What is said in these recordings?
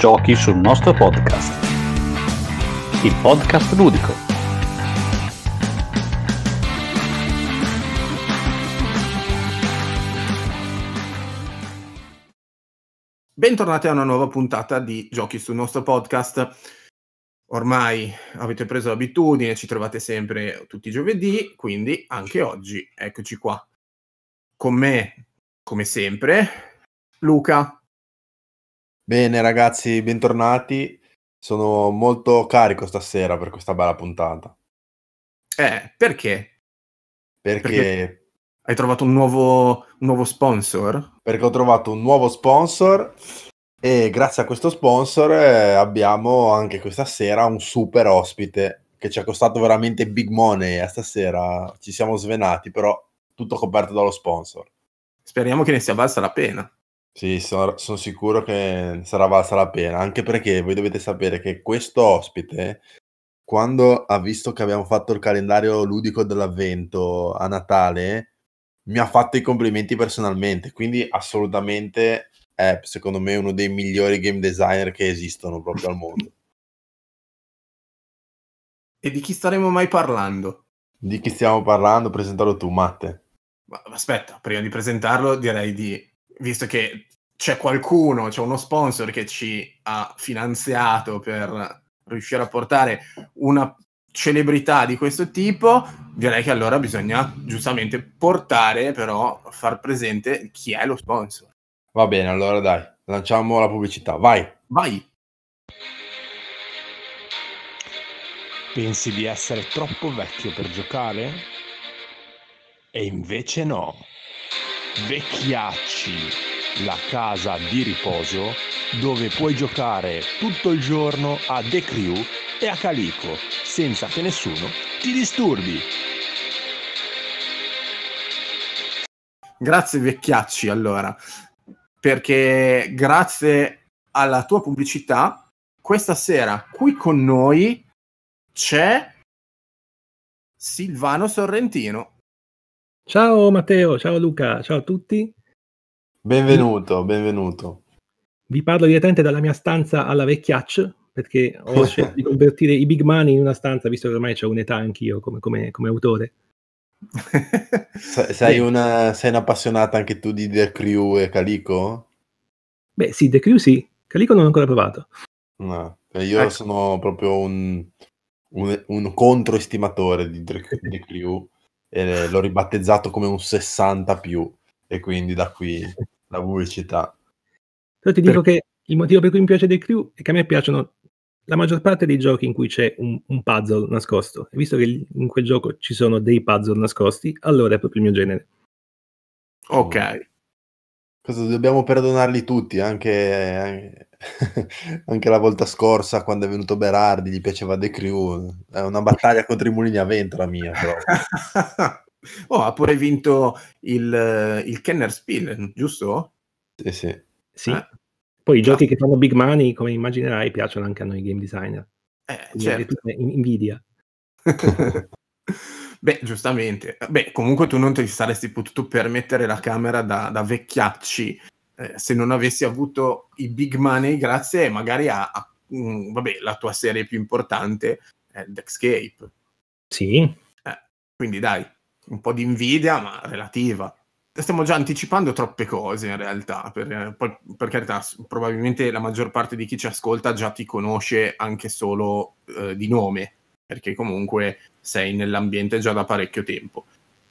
Giochi sul nostro podcast. Il podcast ludico. Bentornati a una nuova puntata di Giochi sul nostro podcast ormai avete preso l'abitudine, ci trovate sempre tutti i giovedì, quindi anche oggi eccoci qua. Con me, come sempre, Luca. Bene ragazzi, bentornati. Sono molto carico stasera per questa bella puntata. Eh, perché? Perché... perché hai trovato un nuovo, un nuovo, sponsor? Perché ho trovato un nuovo sponsor e grazie a questo sponsor eh, abbiamo anche questa sera un super ospite che ci ha costato veramente big money a stasera. Ci siamo svenati, però tutto coperto dallo sponsor. Speriamo che ne sia valsa la pena. Sì, sono son sicuro che sarà valsa la pena, anche perché voi dovete sapere che questo ospite, quando ha visto che abbiamo fatto il calendario ludico dell'avvento a Natale, mi ha fatto i complimenti personalmente, quindi assolutamente è, secondo me, uno dei migliori game designer che esistono proprio al mondo. E di chi staremo mai parlando? Di chi stiamo parlando? Presentalo tu, Matte. aspetta, prima di presentarlo direi di visto che c'è qualcuno, c'è uno sponsor che ci ha finanziato per riuscire a portare una celebrità di questo tipo, direi che allora bisogna giustamente portare, però far presente chi è lo sponsor. Va bene, allora dai, lanciamo la pubblicità. Vai. Vai. Pensi di essere troppo vecchio per giocare? E invece no. Vecchiacci, la casa di riposo dove puoi giocare tutto il giorno a The Crew e a Calico senza che nessuno ti disturbi. Grazie Vecchiacci allora, perché grazie alla tua pubblicità questa sera qui con noi c'è Silvano Sorrentino. Ciao Matteo, ciao Luca, ciao a tutti. Benvenuto, benvenuto. Vi parlo direttamente dalla mia stanza alla vecchiaccia, perché ho scelto di convertire i big money in una stanza, visto che ormai ho un'età anch'io come, come, come autore. sei, una, sei un'appassionata anche tu di The Crew e Calico? Beh sì, The Crew sì, Calico non l'ho ancora provato. No, eh, io ecco. sono proprio un, un, un controestimatore di The, The Crew e l'ho ribattezzato come un 60 più e quindi da qui la pubblicità. Però ti dico che il motivo per cui mi piace The Crew è che a me piacciono la maggior parte dei giochi in cui c'è un, un puzzle nascosto e visto che in quel gioco ci sono dei puzzle nascosti, allora è proprio il mio genere. Ok. Cosa dobbiamo perdonarli tutti, anche, eh, anche, la volta scorsa quando è venuto Berardi, gli piaceva The Crew, è una battaglia contro i mulini a vento la mia però. oh, ha pure vinto il, il Kenner Spiel, giusto? Sì, sì. sì. Eh? Poi i giochi ah. che fanno big money, come immaginerai, piacciono anche a noi game designer. Eh, certo. Invidia. Beh, giustamente. Beh, comunque tu non ti saresti potuto permettere la camera da, da vecchiacci eh, se non avessi avuto i big money grazie magari a, a mh, mm, vabbè, la tua serie più importante, eh, Dexcape. Sì. Eh, quindi dai, un po' di invidia, ma relativa. Stiamo già anticipando troppe cose in realtà, per, eh, poi, per carità, probabilmente la maggior parte di chi ci ascolta già ti conosce anche solo eh, di nome, perché comunque sei nell'ambiente già da parecchio tempo.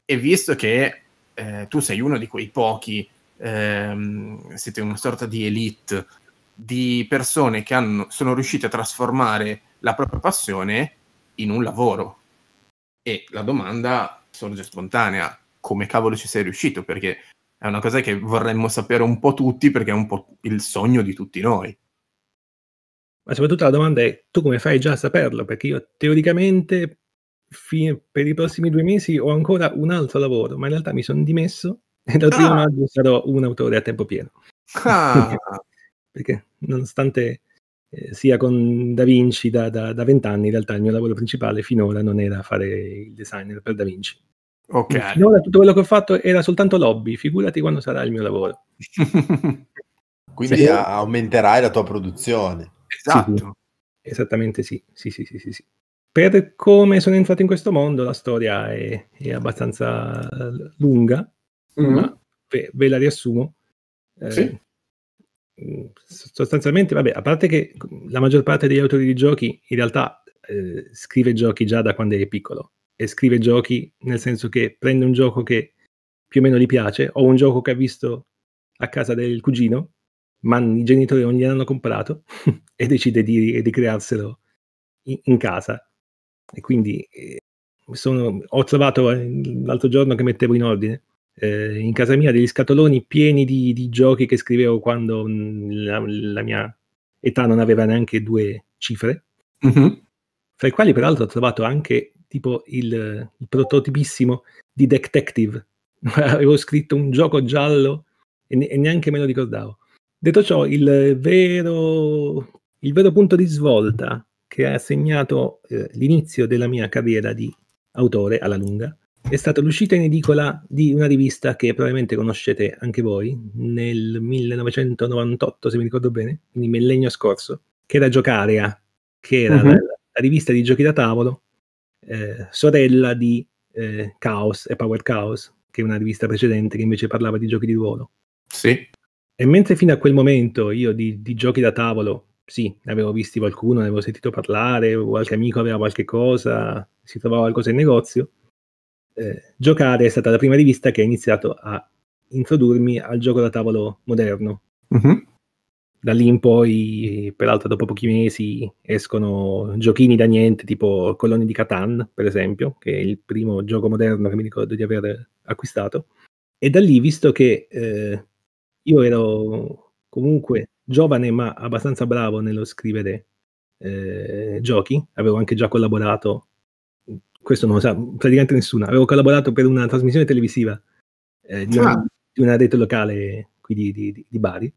E visto che eh, tu sei uno di quei pochi, ehm, siete una sorta di elite di persone che hanno, sono riuscite a trasformare la propria passione in un lavoro. E la domanda sorge spontanea, come cavolo ci sei riuscito? Perché è una cosa che vorremmo sapere un po' tutti perché è un po' il sogno di tutti noi ma soprattutto la domanda è tu come fai già a saperlo? Perché io teoricamente fine, per i prossimi due mesi ho ancora un altro lavoro, ma in realtà mi sono dimesso e dal primo ah. maggio sarò un autore a tempo pieno. Ah. Perché nonostante eh, sia con Da Vinci da, vent'anni, in realtà il mio lavoro principale finora non era fare il designer per Da Vinci. Ok. Finora tutto quello che ho fatto era soltanto lobby, figurati quando sarà il mio lavoro. Quindi Se... aumenterai la tua produzione. Esatto. Sì, esattamente sì. Sì, sì, sì, sì, Per come sono entrato in questo mondo la storia è, è abbastanza eh, lunga, mm-hmm. ma ve, ve, la riassumo. Eh, sì. Mm, sostanzialmente, vabbè, a parte che la maggior parte degli autori di giochi in realtà eh, scrive giochi già da quando è piccolo e scrive giochi nel senso che prende un gioco che più o meno gli piace o un gioco che ha visto a casa del cugino ma i genitori non gliel'hanno comprato e decide di, di crearselo in, in, casa. E quindi eh, sono, ho trovato eh, l'altro giorno che mettevo in ordine eh, in casa mia degli scatoloni pieni di, di giochi che scrivevo quando mm, la, la, mia età non aveva neanche due cifre, mm-hmm. fra i quali peraltro ho trovato anche tipo il, il prototipissimo di Detective. Avevo scritto un gioco giallo e, ne, e neanche me lo ricordavo. Detto ciò, il vero, il vero punto di svolta che ha segnato eh, l'inizio della mia carriera di autore alla lunga è stata l'uscita in edicola di una rivista che probabilmente conoscete anche voi nel 1998, se mi ricordo bene, quindi millennio scorso, che era Giocarea, che era uh-huh. la, la, rivista di giochi da tavolo, eh, sorella di eh, Chaos e Power Chaos, che è una rivista precedente che invece parlava di giochi di ruolo. Sì. E mentre fino a quel momento io di, di giochi da tavolo, sì, ne avevo visti qualcuno, ne avevo sentito parlare, qualche amico aveva qualche cosa, si trovava qualcosa in negozio, eh, giocare è stata la prima rivista che ha iniziato a introdurmi al gioco da tavolo moderno. Uh-huh. Da lì in poi, peraltro, dopo pochi mesi escono giochini da niente, tipo Coloni di Catan, per esempio, che è il primo gioco moderno che mi ricordo di aver acquistato. E da lì, visto che eh, io ero comunque giovane ma abbastanza bravo nello scrivere eh, giochi, avevo anche già collaborato, questo non lo sa praticamente nessuno, avevo collaborato per una trasmissione televisiva eh, di, una, ah. di, una, rete locale qui di, di, di Bari.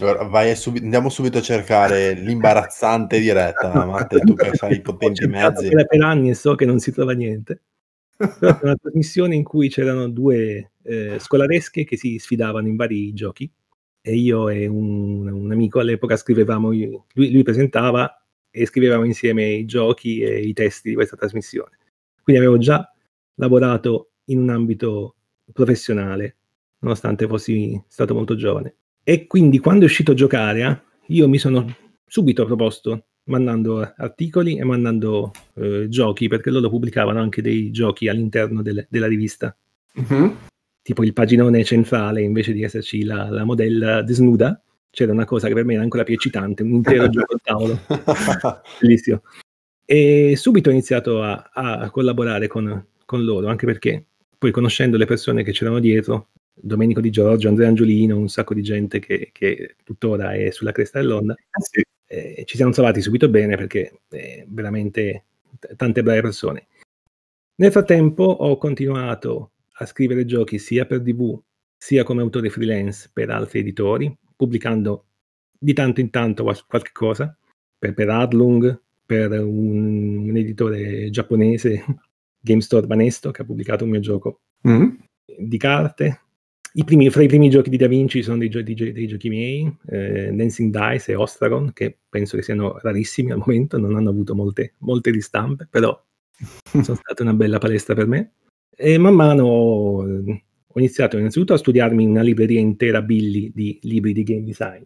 Allora, subi- andiamo subito a cercare l'imbarazzante diretta, no, tu che fai i potenti mezzi. Per anni e so che non si trova niente una trasmissione in cui c'erano due eh, scolaresche che si sfidavano in vari giochi e io e un, un amico all'epoca scrivevamo, lui, lui, presentava e scrivevamo insieme i giochi e i testi di questa trasmissione. Quindi avevo già lavorato in un ambito professionale, nonostante fossi stato molto giovane. E quindi quando è uscito Giocaria, io mi sono subito proposto mandando articoli e mandando eh, giochi, perché loro pubblicavano anche dei giochi all'interno del, della rivista. Uh-huh. Tipo il paginone centrale, invece di esserci la, la, modella desnuda, c'era una cosa che per me era ancora più eccitante, un intero gioco al tavolo. Bellissimo. E subito ho iniziato a, a collaborare con, con loro, anche perché poi conoscendo le persone che c'erano dietro, Domenico Di Giorgio, Andrea Angiolino, un sacco di gente che, che tuttora è sulla cresta dell'onda. Ah, sì eh, ci siamo salvati subito bene perché eh, veramente t- tante brave persone. Nel frattempo ho continuato a scrivere giochi sia per DV sia come autore freelance per altri editori, pubblicando di tanto in tanto qualche cosa per, per Adlung, per un, un, editore giapponese, GameStore Banesto, che ha pubblicato un mio gioco mm-hmm. di carte, i primi, fra i primi giochi di Da Vinci sono dei, gio- dei, gio- dei giochi miei, eh, Dancing Dice e Ostragon, che penso che siano rarissimi al momento, non hanno avuto molte, molte ristampe, però sono state una bella palestra per me. E man mano eh, ho iniziato innanzitutto a studiarmi una libreria intera Billy di libri di game design,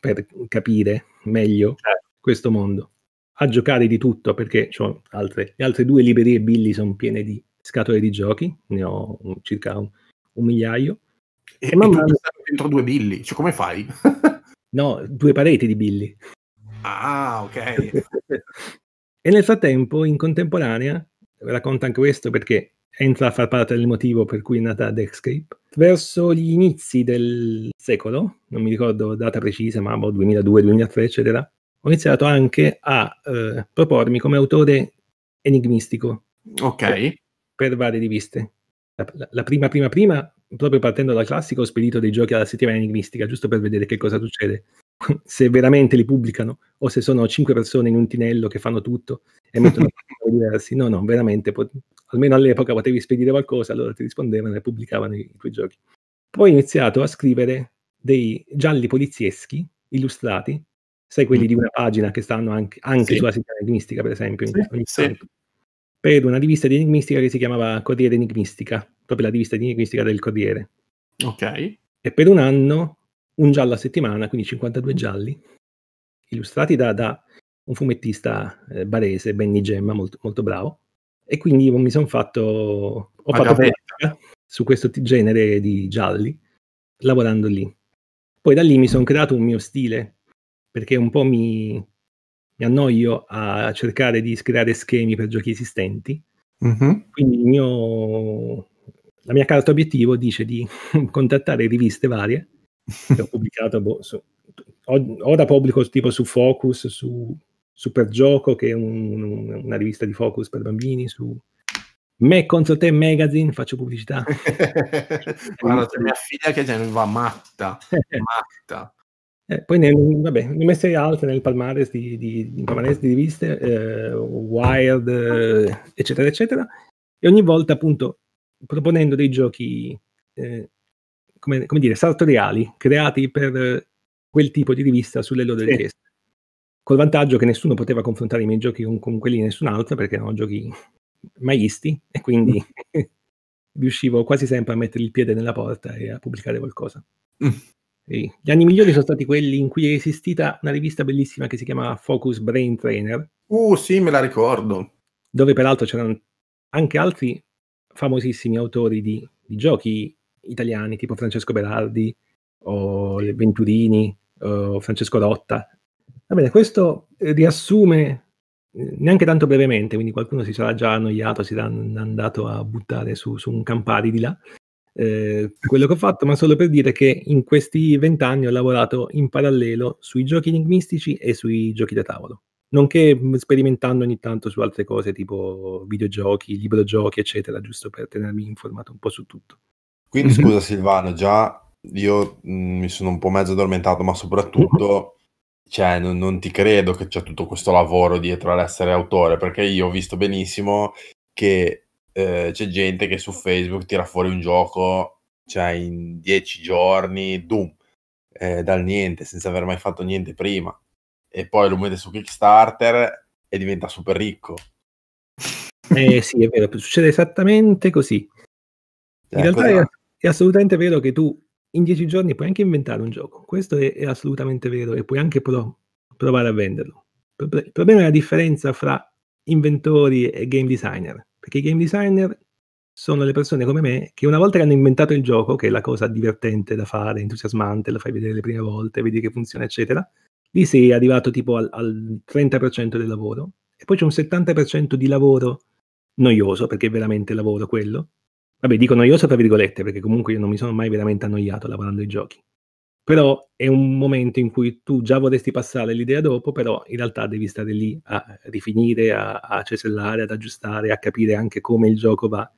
per capire meglio certo. questo mondo. A giocare di tutto, perché altre, le altre due librerie Billy sono piene di scatole di giochi, ne ho circa un, un migliaio e, e man mano... dentro due billi, cioè come fai? no, due pareti di billi. Ah, ok. e nel frattempo, in contemporanea, racconta anche questo perché entra a far parte del motivo per cui è nata Deathscape. Verso gli inizi del secolo, non mi ricordo data precisa, ma 2002-2003, boh, eccetera, ho iniziato anche a eh, propormi come autore enigmistico. Ok. Per, per varie riviste. La, la, prima, prima, prima proprio partendo dal classico spedito dei giochi alla settimana enigmistica, giusto per vedere che cosa succede. se veramente li pubblicano o se sono cinque persone in un tinello che fanno tutto e mettono diversi. No, no, veramente, pot- almeno all'epoca potevi spedire qualcosa, allora ti rispondevano e pubblicavano i, i tuoi giochi. Poi ho iniziato a scrivere dei gialli polizieschi illustrati, sai quelli mm. di una pagina che stanno anche, anche sì. sulla settimana enigmistica, per esempio. Sì, sì per una rivista di enigmistica che si chiamava Corriere Enigmistica, proprio la rivista di enigmistica del Corriere. Ok. E per un anno un giallo a settimana, quindi 52 gialli, illustrati da, da un fumettista eh, barese, Benny Gemma, molto, molto, bravo. E quindi mi sono fatto... Ho Agavetta. fatto pratica su questo t- genere di gialli, lavorando lì. Poi da lì mi sono creato un mio stile, perché un po' mi, mi annoio a cercare di creare schemi per giochi esistenti. Mm-hmm. Quindi mio, la mia carta obiettivo dice di contattare riviste varie che ho pubblicato. Boh, su, ora pubblico tipo su Focus, su Super Gioco, che è un, una rivista di Focus per bambini, su me contro te magazine faccio pubblicità guarda c'è mia figlia che va matta matta eh, poi vabbè, ne ho messe altre nel palmares di, di, di, palmares di riviste, eh, Wired, eh, eccetera, eccetera, e ogni volta appunto proponendo dei giochi, eh, come, come, dire, sartoriali, creati per quel tipo di rivista sulle loro sì. richieste. Col vantaggio che nessuno poteva confrontare i miei giochi con, con quelli di nessun'altra, perché erano giochi maisti, e quindi mm. riuscivo quasi sempre a mettere il piede nella porta e a pubblicare qualcosa. Mm. Sì. Gli anni migliori sono stati quelli in cui è esistita una rivista bellissima che si chiama Focus Brain Trainer. Uh, sì, me la ricordo. Dove peraltro c'erano anche altri famosissimi autori di, di giochi italiani, tipo Francesco Berardi o Venturini o Francesco Rotta. Va bene, questo riassume eh, neanche tanto brevemente, quindi qualcuno si sarà già annoiato, si sarà andato a buttare su, su un Campari di là. Eh, quello che ho fatto, ma solo per dire che in questi vent'anni ho lavorato in parallelo sui giochi enigmistici e sui giochi da tavolo, nonché sperimentando ogni tanto su altre cose tipo videogiochi, libro giochi, eccetera, giusto per tenermi informato un po' su tutto. Quindi mhm. scusa Silvano, già io mh, mm, mi sono un po' mezzo addormentato, ma soprattutto... Cioè, non, non ti credo che c'è tutto questo lavoro dietro all'essere autore, perché io ho visto benissimo che eh, c'è gente che su Facebook tira fuori un gioco cioè in dieci giorni, doom, eh, dal niente, senza aver mai fatto niente prima. E poi lo mette su Kickstarter e diventa super ricco. Eh sì, è vero, succede esattamente così. In eh, realtà è, è, assolutamente vero che tu in dieci giorni puoi anche inventare un gioco, questo è, è assolutamente vero, e puoi anche pro, provare a venderlo. Il problema è la differenza fra inventori e game designer. Perché i game designer sono le persone come me che una volta che hanno inventato il gioco, che è la cosa divertente da fare, entusiasmante, la fai vedere le prime volte, vedi che funziona, eccetera, lì sei arrivato tipo al, al 30% del lavoro e poi c'è un 70% di lavoro noioso, perché è veramente lavoro quello. Vabbè, dico noioso tra virgolette, perché comunque io non mi sono mai veramente annoiato lavorando ai giochi però è un momento in cui tu già vorresti passare l'idea dopo, però in realtà devi stare lì a rifinire, a, a cesellare, ad aggiustare, a capire anche come il gioco va,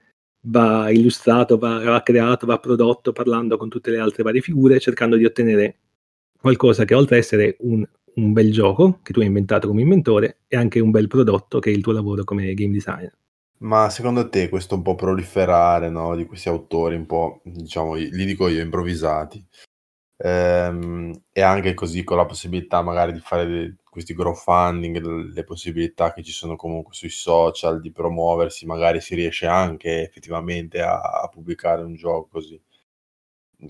va illustrato, va, va, creato, va prodotto, parlando con tutte le altre varie figure, cercando di ottenere qualcosa che oltre a essere un, un bel gioco che tu hai inventato come inventore, è anche un bel prodotto che è il tuo lavoro come game designer. Ma secondo te questo un po' proliferare no, di questi autori, un po' diciamo, li dico io, improvvisati, ehm, e anche così con la possibilità magari di fare de- questi crowdfunding, le possibilità che ci sono comunque sui social di promuoversi, magari si riesce anche effettivamente a, a pubblicare un gioco così.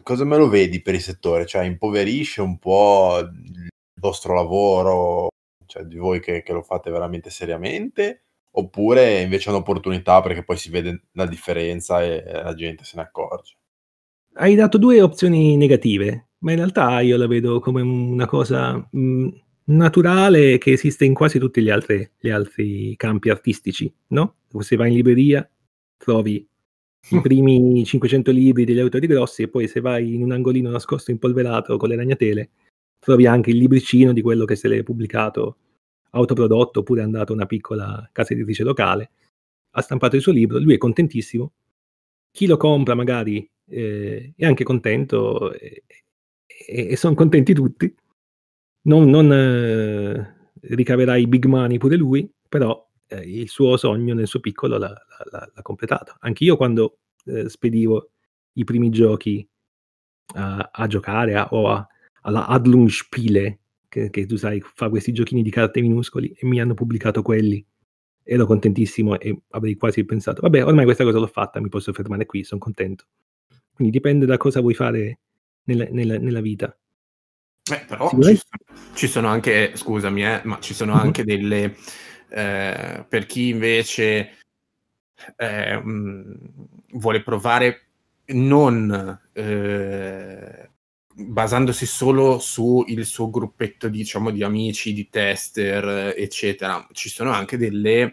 Cosa me lo vedi per il settore? Cioè, impoverisce un po' il vostro lavoro, cioè di voi che, che lo fate veramente seriamente? oppure invece è un'opportunità perché poi si vede la differenza e la gente se ne accorge hai dato due opzioni negative, ma in realtà io la vedo come una cosa mh, mm, naturale che esiste in quasi tutti gli altri, gli altri campi artistici, no? Se vai in libreria trovi i mm. primi 500 libri degli autori grossi e poi se vai in un angolino nascosto impolverato con le ragnatele trovi anche il libricino di quello che se l'è pubblicato autoprodotto oppure è andato a una piccola casa editrice locale ha stampato il suo libro, lui è contentissimo chi lo compra magari eh, e anche contento e, e, sono contenti tutti. Non, non eh, ricaverà i big money pure lui, però eh, il suo sogno nel suo piccolo l'ha, l'ha, l'ha completato. Anche io quando eh, spedivo i primi giochi a, a giocare a, o a, alla Adlungspiele, che, che tu sai fa questi giochini di carte minuscoli, e mi hanno pubblicato quelli ero contentissimo e avrei quasi pensato, vabbè, ormai questa cosa l'ho fatta, mi posso fermare qui, sono contento. Quindi dipende da cosa vuoi fare nella, nella, nella vita. Eh, però ci, ci, sono anche, scusami, eh, ma ci sono mhm. anche mm-hmm. delle... Eh, per chi invece mh, ehm, vuole provare non eh, basandosi solo sul suo gruppetto diciamo di amici, di tester, eccetera, ci sono anche delle,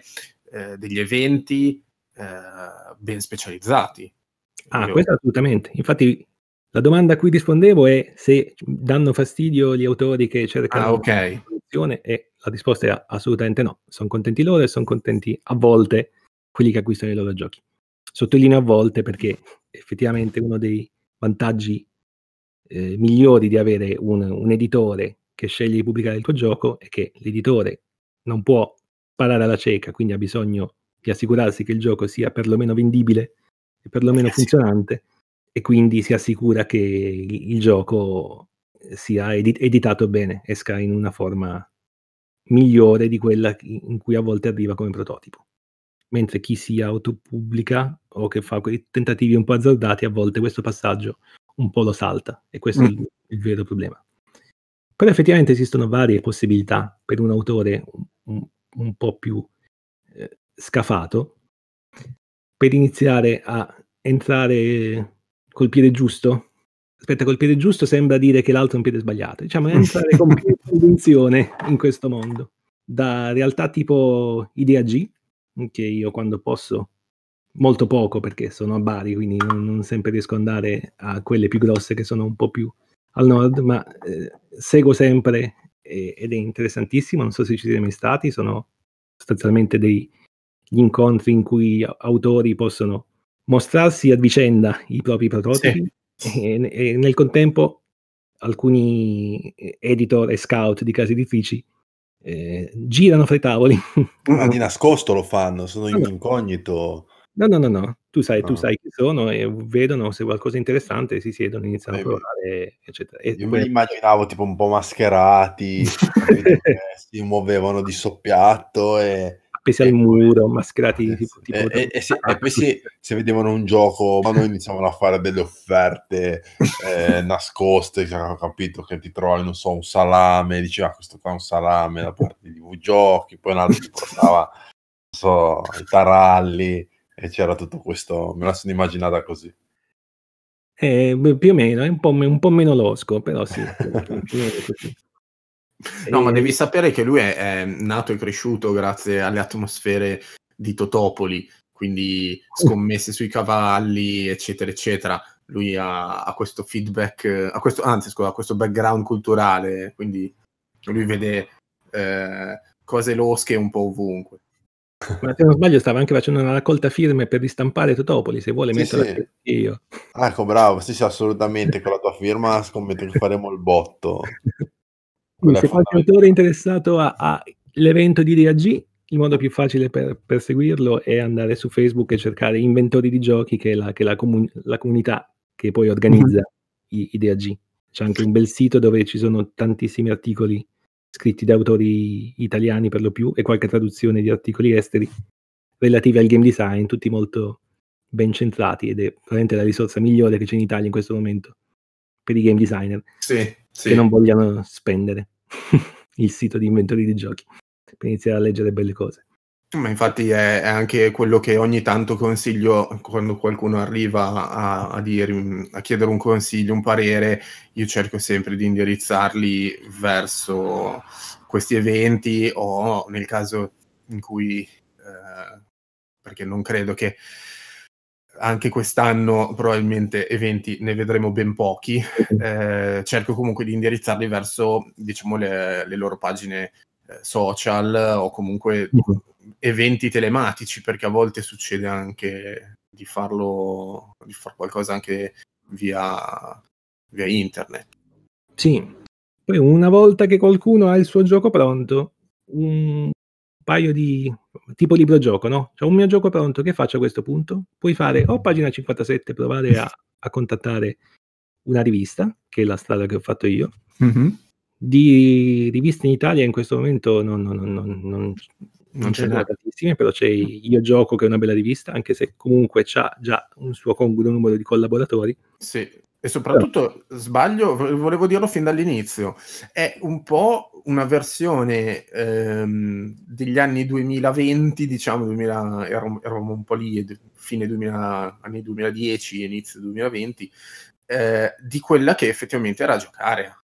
eh, degli eventi eh, ben specializzati Ah, questo assolutamente. Infatti la domanda a cui rispondevo è se danno fastidio gli autori che cercano ah, okay. produzione e la risposta è assolutamente no. Sono contenti loro e sono contenti a volte quelli che acquistano i loro giochi. Sottolineo a volte perché effettivamente uno dei vantaggi eh, migliori di avere un, un, editore che sceglie di pubblicare il tuo gioco è che l'editore non può parare alla cieca, quindi ha bisogno di assicurarsi che il gioco sia perlomeno vendibile è perlomeno eh, funzionante e quindi si assicura che il, gioco sia edit- editato bene, esca in una forma migliore di quella in cui a volte arriva come prototipo. Mentre chi si autopubblica o che fa quei tentativi un po' azzardati, a volte questo passaggio un po' lo salta e questo mm. è il, il, vero problema. Però effettivamente esistono varie possibilità per un autore un, un po' più eh, scafato per iniziare a entrare col piede giusto. Aspetta, col piede giusto sembra dire che l'altro è un piede sbagliato. Diciamo, è entrare con più convinzione in questo mondo. Da realtà tipo Idea G, che io quando posso, molto poco perché sono a Bari, quindi non, non sempre riesco ad andare a quelle più grosse che sono un po' più al nord, ma eh, seguo sempre eh, ed è interessantissimo. Non so se ci siete mai stati, sono sostanzialmente dei, gli incontri in cui autori possono mostrarsi a vicenda i propri prototipi sì. e, e, nel contempo alcuni editor e scout di casi edifici eh, girano fra i tavoli. Ma di nascosto lo fanno, sono in no, incognito. No, no, no, no. Tu sai, no. tu ah. sai chi sono e vedono se qualcosa di interessante, si siedono, iniziano Beh, a provare, eccetera. E io poi... me li immaginavo tipo un po' mascherati, si muovevano di soppiatto e appesi al eh. muro, mascherati eh, tipo, tipo e, e, se, e, poi se, se, vedevano un gioco, ma noi iniziavano a fare delle offerte eh, nascoste, capito? Che ti trovavi, non so, un salame, diceva ah, questo qua è un salame da parte di giochi, poi un altro ti portava, non so, i taralli, e c'era tutto questo, me la sono immaginata così. Eh, più o meno, è un po', un po meno losco, però sì. No, e... ma devi sapere che lui è, è, nato e cresciuto grazie alle atmosfere di Totopoli, quindi scommesse sui cavalli, eccetera, eccetera. Lui ha, ha questo feedback, ha questo, anzi, scusa, ha questo background culturale, quindi lui vede eh, cose losche un po' ovunque. Ma se non sbaglio stava anche facendo una raccolta firme per ristampare Totopoli, se vuole sì, metterla sì. io. Ah, ecco, bravo, sì, sì, assolutamente, con la tua firma scommetto che faremo il botto. Quindi se qualche autore è interessato all'evento di DAG, il modo più facile per, per, seguirlo è andare su Facebook e cercare Inventori di Giochi, che è la, che è la, comun- la comunità che poi organizza mm-hmm. i, i DAG. C'è anche un bel sito dove ci sono tantissimi articoli scritti da autori italiani per lo più e qualche traduzione di articoli esteri relativi al game design, tutti molto ben centrati ed è probabilmente la risorsa migliore che c'è in Italia in questo momento per i game designer sì, sì. che non vogliono spendere. il sito di inventori di giochi per iniziare a leggere belle cose. Ma infatti è, è, anche quello che ogni tanto consiglio quando qualcuno arriva a, a, dire, a, chiedere un consiglio, un parere, io cerco sempre di indirizzarli verso questi eventi o nel caso in cui, eh, perché non credo che anche quest'anno probabilmente eventi ne vedremo ben pochi, eh, cerco comunque di indirizzarli verso diciamo, le, le loro pagine eh, social o comunque mm-hmm. eventi telematici, perché a volte succede anche di farlo, di fare qualcosa anche via, via internet. Sì, poi una volta che qualcuno ha il suo gioco pronto, un, paio di tipo libro gioco, no? C'è un mio gioco pronto, che faccio a questo punto? Puoi fare o pagina 57, provare a, a contattare una rivista, che è la strada che ho fatto io. Mm-hmm. Di riviste in Italia in questo momento non, non, non, non, non ce ne tantissime, però c'è mm. Io Gioco che è una bella rivista, anche se comunque ha già un suo congruo numero di collaboratori. Sì. E soprattutto, certo. sbaglio, volevo dirlo fin dall'inizio, è un po' una versione ehm, degli anni 2020, diciamo, 2000, eravamo, eravamo, un po' lì, fine 2000, anni 2010, inizio 2020, eh, di quella che effettivamente era giocare.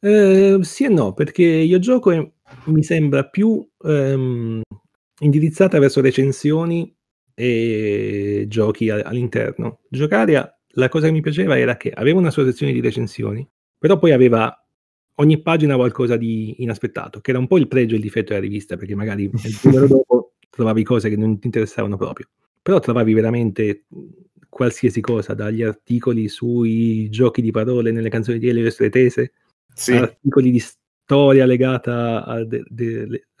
Eh, sì e no, perché io gioco e mi sembra più ehm, indirizzata verso recensioni e giochi all'interno. Giocare la cosa che mi piaceva era che aveva una sua sezione di recensioni, però poi aveva ogni pagina qualcosa di inaspettato, che era un po' il pregio e il difetto della rivista, perché magari il giorno dopo trovavi cose che non ti interessavano proprio, però trovavi veramente qualsiasi cosa, dagli articoli sui giochi di parole nelle canzoni di Elio Stretese, sì. articoli di storia legata alla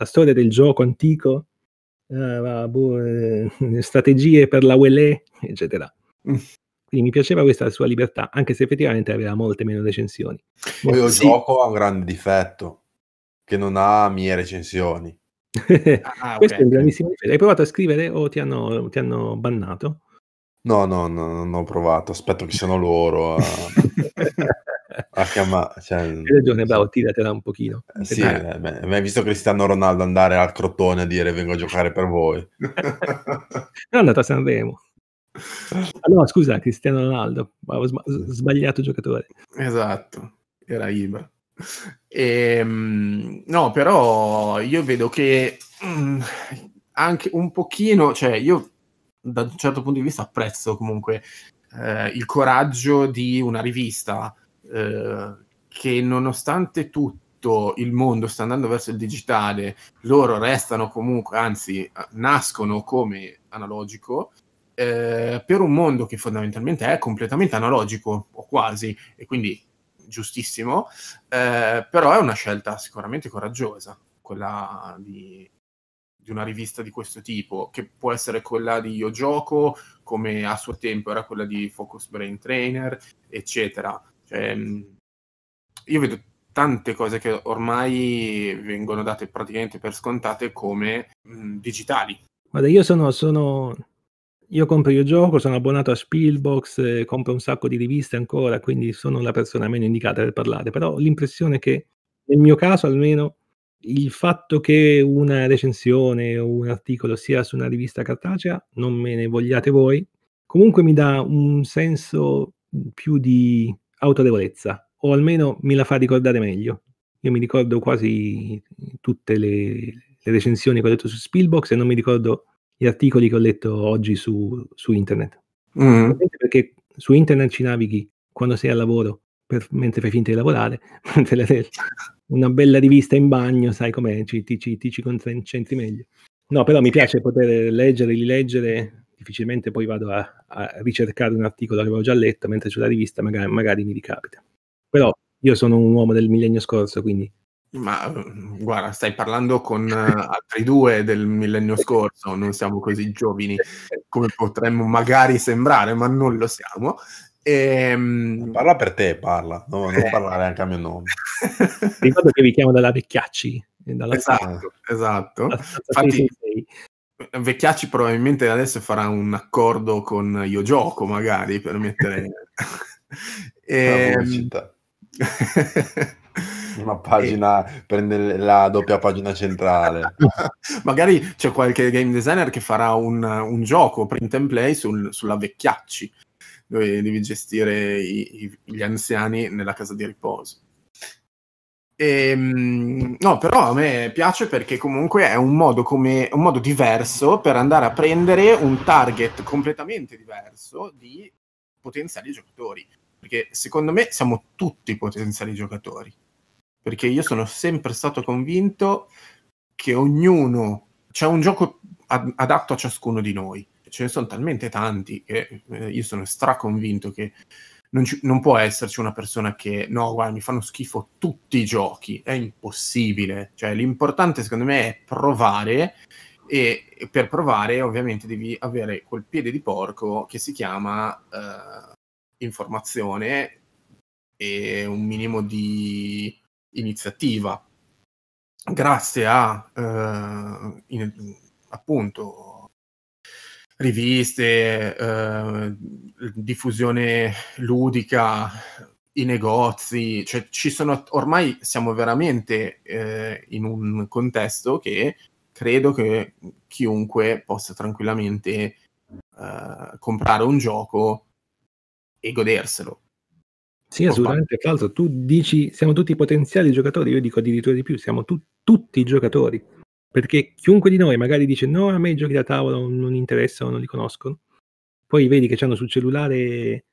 storia del gioco antico, uh, boh, eh, strategie per la ULE, eccetera. Mm. Quindi mi piaceva questa sua libertà, anche se effettivamente aveva molte meno recensioni. Poi Io boh, sì. gioco ha un grande difetto, che non ha mie recensioni. ah, Questo okay. è un grandissimo difetto. Hai provato a scrivere o ti hanno, ti hanno bannato? No, no, no, non ho provato. Aspetto che siano loro a, a chiamare. Cioè... Hai ragione, bravo, tiratela un pochino. Eh, sì, eh, hai visto Cristiano Ronaldo andare al Crotone a dire vengo a giocare per voi. è andato a Sanremo. Ah, no, scusa, Cristiano Ronaldo, avevo sm- sbagliato giocatore. Esatto, era Iba. E, ehm, no, però io vedo che mh, mm, anche un pochino, cioè io da un certo punto di vista apprezzo comunque eh, il coraggio di una rivista eh, che nonostante tutto il mondo sta andando verso il digitale, loro restano comunque, anzi nascono come analogico, eh, per un mondo che fondamentalmente è completamente analogico, o quasi, e quindi giustissimo, eh, però è una scelta sicuramente coraggiosa, quella di, di, una rivista di questo tipo, che può essere quella di Io Gioco, come a suo tempo era quella di Focus Brain Trainer, eccetera. Cioè, io vedo tante cose che ormai vengono date praticamente per scontate come mh, digitali. Guarda, io sono, sono io compro io gioco, sono abbonato a Spielbox, eh, compro un sacco di riviste ancora, quindi sono la persona meno indicata per parlare, però l'impressione è che nel mio caso almeno il fatto che una recensione o un articolo sia su una rivista cartacea, non me ne vogliate voi, comunque mi dà un senso più di autorevolezza, o almeno me la fa ricordare meglio. Io mi ricordo quasi tutte le, le recensioni che ho detto su Spielbox e non mi ricordo gli articoli che ho letto oggi su, su internet. Mm. Perché su internet ci navighi quando sei al lavoro, per, mentre fai finta di lavorare, una bella rivista in bagno, sai com'è, ci, ti, ci, ti ci concentri meglio. No, però mi piace poter leggere, rileggere, difficilmente poi vado a, a ricercare un articolo che avevo già letto, mentre sulla rivista magari, magari mi ricapita. Però io sono un uomo del millennio scorso, quindi ma uhm, guarda, stai parlando con uhm, altri due del millennio scorso, non siamo così giovani come potremmo magari sembrare, ma non lo siamo. E... Ehm, parla per te, parla, no, non eh. parlare anche a mio nome. Ricordo che vi chiamo dalla Vecchiacci. Eh, dalla esatto, esatto. Infatti, eh, Vecchiacci probabilmente adesso farà un accordo con Io Gioco, magari, per mettere... e... Ehm, La una pagina, e... prende la doppia pagina centrale. Magari c'è qualche game designer che farà un, un gioco print and play sul, sulla vecchiacci, dove devi gestire i, i, gli anziani nella casa di riposo. E, ehm, no, però a me piace perché comunque è un modo, come, un modo diverso per andare a prendere un target completamente diverso di potenziali giocatori. Perché secondo me siamo tutti potenziali giocatori perché io sono sempre stato convinto che ognuno c'è un gioco ad, adatto a ciascuno di noi. Ce ne sono talmente tanti che eh, io sono straconvinto che non, ci, non, può esserci una persona che no, guarda, mi fanno schifo tutti i giochi, è impossibile. Cioè, l'importante secondo me è provare e, e per provare ovviamente devi avere quel piede di porco che si chiama eh, informazione e un minimo di iniziativa grazie a eh, in, appunto riviste, eh, diffusione ludica, i negozi, cioè ci sono ormai siamo veramente eh, in un contesto che credo che chiunque possa tranquillamente eh, comprare un gioco e goderselo sì, assolutamente. Tra l'altro, tu dici siamo tutti potenziali giocatori, io dico addirittura di più, siamo tu- tutti giocatori. Perché chiunque di noi magari dice no, a me i giochi da tavolo non interessano, non li conoscono. Poi vedi che hanno sul cellulare,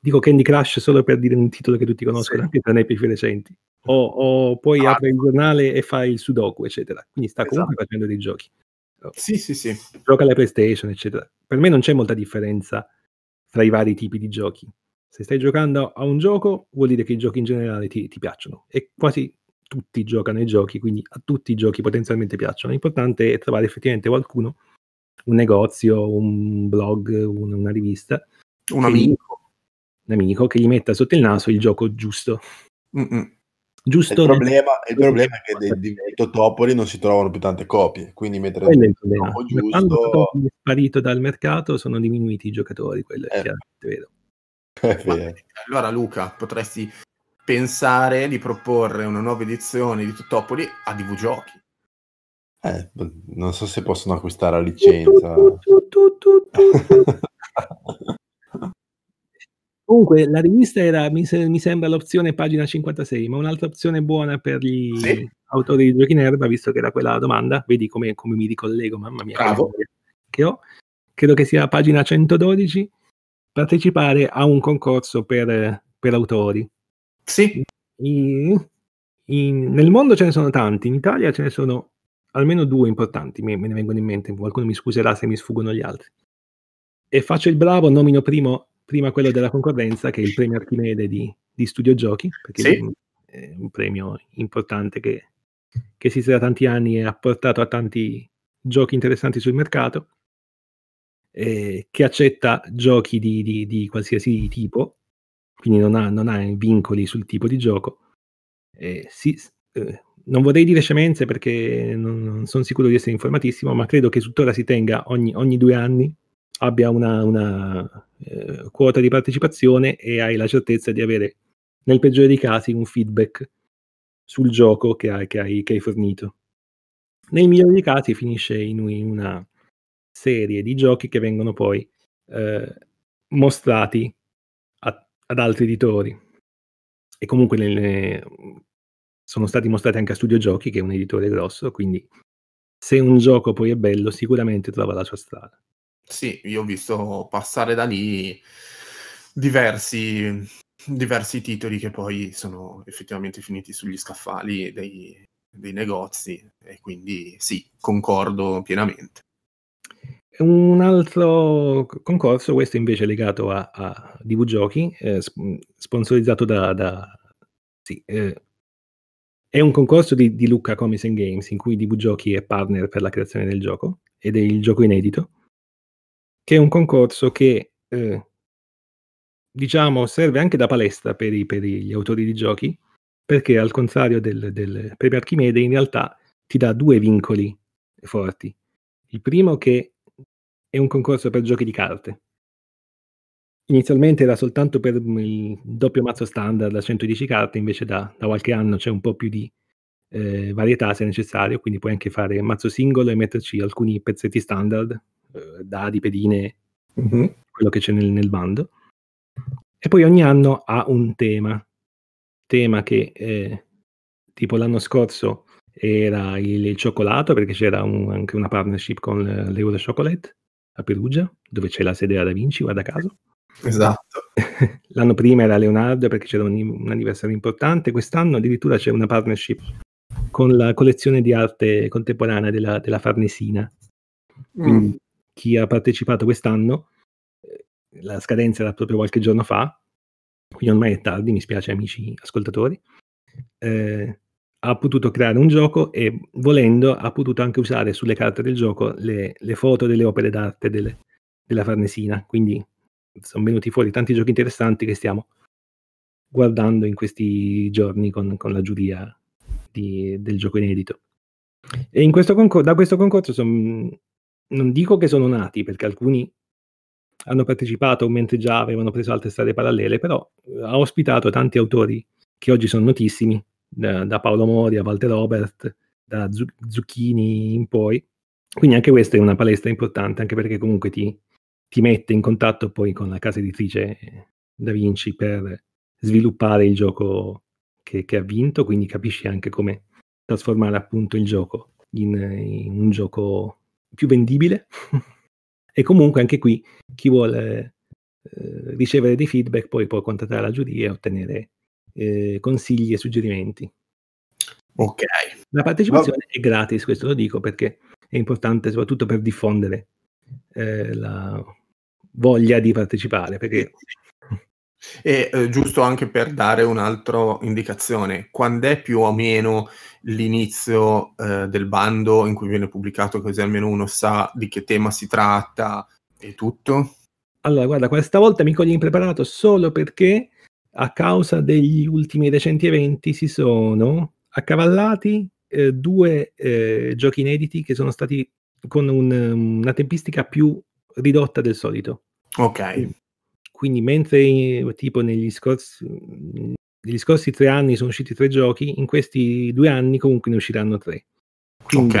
dico Candy Crush solo per dire un titolo che tutti conoscono, sì. anche nei più recenti. O, o poi ah, apre il giornale e fa il sudoku, eccetera. Quindi sta comunque esatto. facendo dei giochi. Sì, sì, sì. Gioca alla PlayStation, eccetera. Per me non c'è molta differenza tra i vari tipi di giochi se stai giocando a un gioco, vuol dire che i giochi in generale ti, ti piacciono e quasi tutti giocano ai giochi, quindi a tutti i giochi potenzialmente piacciono. L'importante è trovare effettivamente qualcuno, un negozio, un blog, un, una rivista, un amico. Gli, un amico che gli metta sotto il naso il gioco giusto. Mm-mm. Giusto il problema, nel... il problema, è che dei, di Totopoli non si trovano più tante copie, quindi mettere è il gioco giusto... Quando è sparito dal mercato sono diminuiti i giocatori, quello è eh. chiaramente vero. allora Luca, potresti pensare di proporre una nuova edizione di Tutopoli a DV Giochi. Eh, non so se possono acquistare la licenza. Comunque, la rivista era, mi, se, mi, sembra, l'opzione pagina 56, ma un'altra opzione buona per gli sì. autori di giochi nerd erba, visto che era quella domanda, vedi come, mi ricollego, mamma mia, Bravo. che ho, credo che sia la pagina 112, partecipare a un concorso per, per autori. Sì. In, in, nel mondo ce ne sono tanti, in Italia ce ne sono almeno due importanti, me, me ne vengono in mente, qualcuno mi scuserà se mi sfuggono gli altri. E faccio il bravo, nomino primo, prima quello della concorrenza, che è il premio Archimede di, di Studio Giochi, perché sì. è un premio importante che, che esiste da tanti anni e ha portato a tanti giochi interessanti sul mercato eh, che accetta giochi di, di, di, qualsiasi tipo, quindi non ha, non ha vincoli sul tipo di gioco. Eh, si, eh, non vorrei dire scemenze perché non, non, sono sicuro di essere informatissimo, ma credo che tuttora si tenga ogni, ogni due anni, abbia una, una eh, quota di partecipazione e hai la certezza di avere, nel peggiore dei casi, un feedback sul gioco che hai, che hai, che hai fornito. Nel migliore dei casi finisce in una serie di giochi che vengono poi eh, mostrati a, ad altri editori. E comunque nelle, sono stati mostrati anche a Studio Giochi, che è un editore grosso, quindi se un gioco poi è bello, sicuramente trova la sua strada. Sì, io ho visto passare da lì diversi, diversi titoli che poi sono effettivamente finiti sugli scaffali dei, dei negozi e quindi sì, concordo pienamente. Un altro concorso, questo invece è legato a, a DV Giochi, eh, sponsorizzato da... da sì, eh, è un concorso di, di Lucca Comics and Games in cui DV Giochi è partner per la creazione del gioco ed è il gioco inedito, che è un concorso che eh, diciamo serve anche da palestra per, i, per, gli autori di giochi, perché al contrario del, del premio Archimede in realtà ti dà due vincoli forti il primo che è un concorso per giochi di carte. Inizialmente era soltanto per mm, il doppio mazzo standard da 110 carte, invece da, da qualche anno c'è un po' più di eh, varietà se necessario, quindi puoi anche fare mazzo singolo e metterci alcuni pezzetti standard, eh, dadi, pedine, mm-hmm. quello che c'è nel, nel, bando. E poi ogni anno ha un tema, tema che eh, tipo l'anno scorso era il, cioccolato, perché c'era un, anche una partnership con l'Euro Chocolate a Perugia, dove c'è la sede a Da Vinci, guarda caso. Esatto. L'anno prima era Leonardo perché c'era un, un anniversario importante, quest'anno addirittura c'è una partnership con la collezione di arte contemporanea della, della Farnesina. Mm. Quindi mm. chi ha partecipato quest'anno, eh, la scadenza era proprio qualche giorno fa, quindi ormai è tardi, mi spiace amici ascoltatori, eh, ha potuto creare un gioco e volendo ha potuto anche usare sulle carte del gioco le, le foto delle opere d'arte delle, della Farnesina. Quindi sono venuti fuori tanti giochi interessanti che stiamo guardando in questi giorni con, con la giuria di, del gioco inedito. E in questo concor- da questo concorso son, non dico che sono nati, perché alcuni hanno partecipato mentre già avevano preso altre strade parallele, però eh, ha ospitato tanti autori che oggi sono notissimi da, da Paolo Mori a Walter Robert, da Zucchini in poi. Quindi anche questa è una palestra importante, anche perché comunque ti, ti mette in contatto poi con la casa editrice eh, Da Vinci per sviluppare il gioco che, che ha vinto, quindi capisci anche come trasformare appunto il gioco in, in un gioco più vendibile. e comunque anche qui chi vuole eh, ricevere dei feedback poi può contattare la giuria e ottenere eh, consigli e suggerimenti. Ok. La partecipazione Va- è gratis, questo lo dico perché è importante soprattutto per diffondere eh, la voglia di partecipare. Perché... E eh, giusto anche per dare un'altra indicazione, quando è più o meno l'inizio eh, del bando in cui viene pubblicato, così almeno uno sa di che tema si tratta e tutto? Allora, guarda, questa volta mi coglie impreparato solo perché a causa degli ultimi recenti eventi si sono accavallati eh, due eh, giochi inediti che sono stati con un, mm, una tempistica più ridotta del solito. Ok. Quindi mentre eh, tipo negli scorsi, negli scorsi tre anni sono usciti tre giochi, in questi due anni comunque ne usciranno tre. Quindi, ok.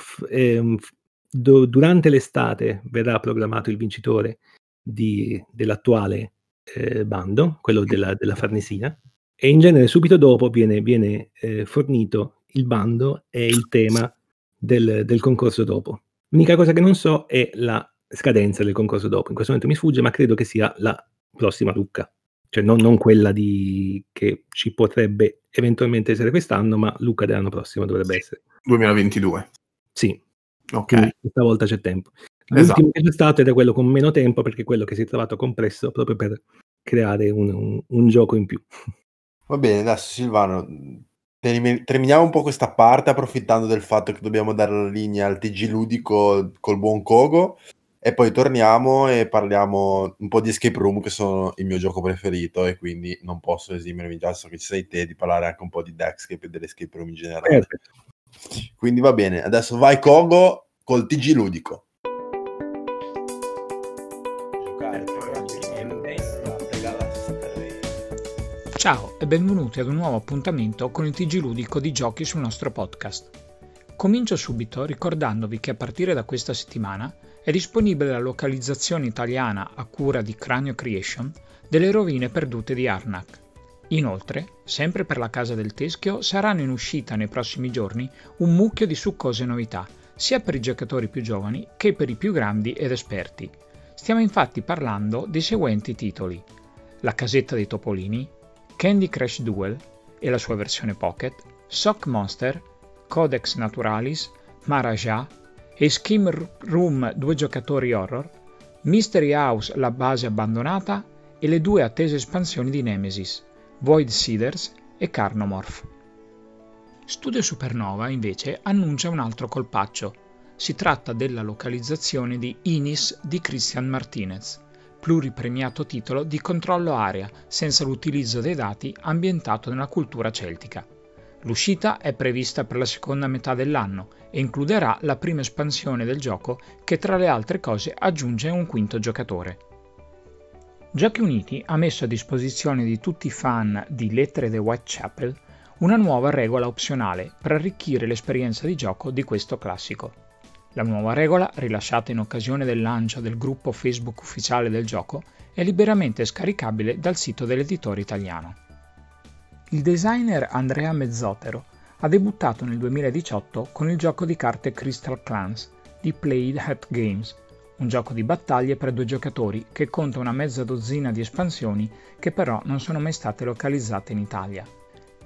F- ehm, f- durante l'estate verrà proclamato il vincitore di, dell'attuale eh, bando, quello della, della, Farnesina, e in genere subito dopo viene, viene eh, fornito il bando e il tema del, del concorso dopo. L'unica cosa che non so è la scadenza del concorso dopo. In questo momento mi sfugge, ma credo che sia la prossima Lucca. Cioè non, non quella di, che ci potrebbe eventualmente essere quest'anno, ma Lucca dell'anno prossimo dovrebbe essere. 2022. Sì. Ok. Quindi, questa volta c'è tempo. Esatto. L'ultimo esatto. che c'è stato ed è quello con meno tempo perché quello che si è trovato compresso proprio per creare un, un, un gioco in più. Va bene, adesso Silvano, terminiamo un po' questa parte approfittando del fatto che dobbiamo dare la linea al TG ludico col buon Kogo e poi torniamo e parliamo un po' di Escape Room che sono il mio gioco preferito e quindi non posso esimermi già so che ci sei te di parlare anche un po' di Dexcape e dell'Escape Room in generale. Perfetto. Quindi va bene, adesso vai Kogo col TG ludico. Ciao e benvenuti ad un nuovo appuntamento con il TG ludico di giochi sul nostro podcast. Comincio subito ricordandovi che a partire da questa settimana è disponibile la localizzazione italiana a cura di Cranio Creation delle rovine perdute di Arnak. Inoltre, sempre per la casa del teschio, saranno in uscita nei prossimi giorni un mucchio di succose novità, sia per i giocatori più giovani che per i più grandi ed esperti. Stiamo infatti parlando dei seguenti titoli: La casetta dei topolini, Candy Crush Duel e la sua versione Pocket, Sock Monster, Codex Naturalis, Marajà, Escape Room due giocatori horror, Mystery House la base abbandonata e le due attese espansioni di Nemesis, Void Seeders e Carnomorph. Studio Supernova invece annuncia un altro colpaccio. Si tratta della localizzazione di Inis di Christian Martinez pluripremiato titolo di controllo area senza l'utilizzo dei dati ambientato nella cultura celtica. L'uscita è prevista per la seconda metà dell'anno e includerà la prima espansione del gioco che tra le altre cose aggiunge un quinto giocatore. Giochi Uniti ha messo a disposizione di tutti i fan di Lettere The Whitechapel una nuova regola opzionale per arricchire l'esperienza di gioco di questo classico. La nuova regola, rilasciata in occasione del lancio del gruppo Facebook ufficiale del gioco, è liberamente scaricabile dal sito dell'editore italiano. Il designer Andrea Mezzotero ha debuttato nel 2018 con il gioco di carte Crystal Clans di Played Hat Games, un gioco di battaglie per due giocatori che conta una mezza dozzina di espansioni che però non sono mai state localizzate in Italia.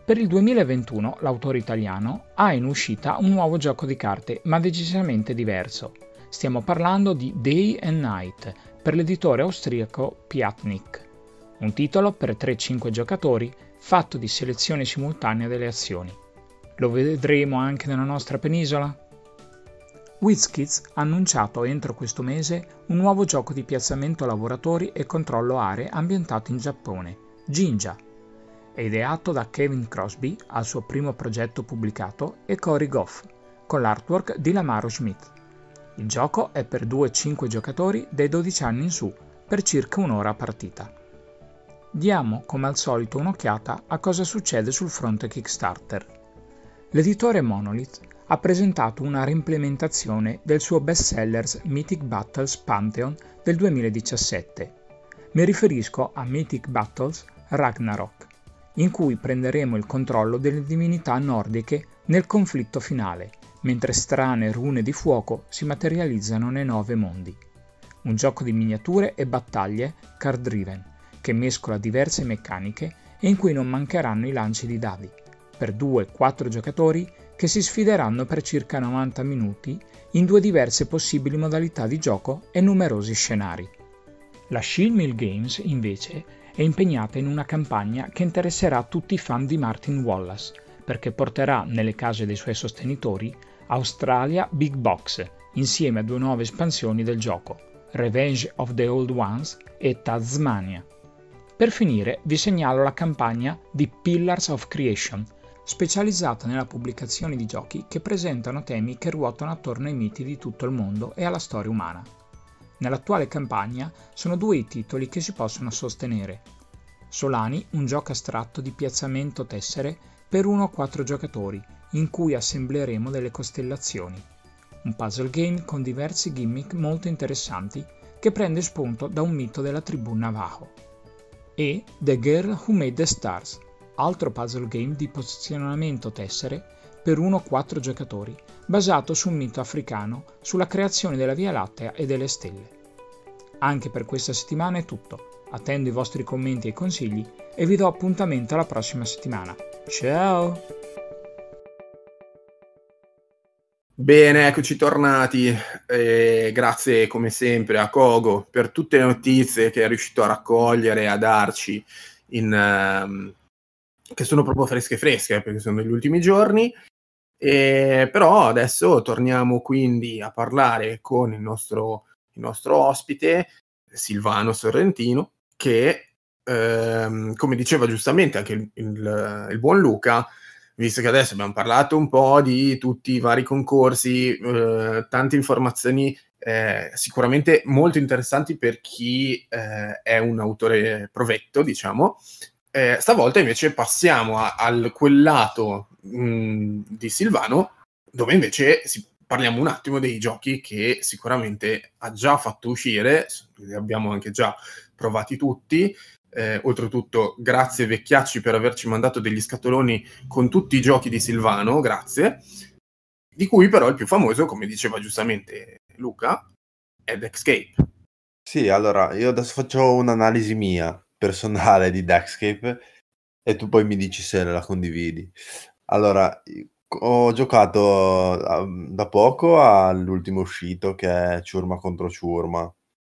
Per il 2021 l'autore italiano ha in uscita un nuovo gioco di carte, ma decisamente diverso. Stiamo parlando di Day and Night, per l'editore austriaco Piatnik. Un titolo per 3-5 giocatori, fatto di selezione simultanea delle azioni. Lo vedremo anche nella nostra penisola? WizKids ha annunciato entro questo mese un nuovo gioco di piazzamento lavoratori e controllo aree ambientato in Giappone, Jinja, è ideato da Kevin Crosby al suo primo progetto pubblicato e Cory Goff, con l'artwork di Lamaro Schmidt. Il gioco è per 2-5 giocatori dai 12 anni in su, per circa un'ora a partita. Diamo, come al solito, un'occhiata a cosa succede sul fronte Kickstarter. L'editore Monolith ha presentato una reimplementazione del suo bestsellers Mythic Battles Pantheon del 2017. Mi riferisco a Mythic Battles Ragnarok, in cui prenderemo il controllo delle divinità nordiche nel conflitto finale, mentre strane rune di fuoco si materializzano nei nove mondi. Un gioco di miniature e battaglie card driven, che mescola diverse meccaniche e in cui non mancheranno i lanci di dadi, per 2-4 giocatori che si sfideranno per circa 90 minuti in due diverse possibili modalità di gioco e numerosi scenari. La Shield Mill Games, invece, è impegnata in una campagna che interesserà tutti i fan di Martin Wallace, perché porterà nelle case dei suoi sostenitori Australia Big Box, insieme a due nuove espansioni del gioco, Revenge of the Old Ones e Tasmania. Per finire vi segnalo la campagna di Pillars of Creation, specializzata nella pubblicazione di giochi che presentano temi che ruotano attorno ai miti di tutto il mondo e alla storia umana. Nell'attuale campagna sono due i titoli che si possono sostenere. Solani, un gioco astratto di piazzamento tessere per 1 o 4 giocatori, in cui assembleremo delle costellazioni. Un puzzle game con diversi gimmick molto interessanti che prende spunto da un mito della tribù Navajo. E The Girl Who Made the Stars, altro puzzle game di posizionamento tessere per 1 o 4 giocatori, basato su un mito africano sulla creazione della Via Lattea e delle stelle. Anche per questa settimana è tutto. Attendo i vostri commenti e consigli e vi do appuntamento alla prossima settimana. Ciao! Bene, eccoci tornati. Eh, grazie come sempre a Kogo per tutte le notizie che è riuscito a raccogliere, e a darci, in, uh, che sono proprio fresche fresche, eh, perché sono degli ultimi giorni. E, ehm, però adesso torniamo quindi a parlare con il nostro, il nostro ospite, Silvano Sorrentino, che ehm, come diceva giustamente anche il, il, il, buon Luca, visto che adesso abbiamo parlato un po' di tutti i vari concorsi, eh, tante informazioni eh, sicuramente molto interessanti per chi eh, è un autore provetto, diciamo, eh, stavolta invece passiamo a, al quel lato mh, mm, di Silvano dove invece si, parliamo un attimo dei giochi che sicuramente ha già fatto uscire, li abbiamo anche già provati tutti. Eh, oltretutto, grazie Vecchiacci per averci mandato degli scatoloni con tutti i giochi di Silvano, grazie. Di cui però il più famoso, come diceva giustamente Luca, è Escape. Sì, allora io adesso faccio un'analisi mia personale di Daxcape e tu poi mi dici se la condividi. Allora, ho giocato ehm, da poco all'ultimo uscito che è Ciurma contro Ciurma,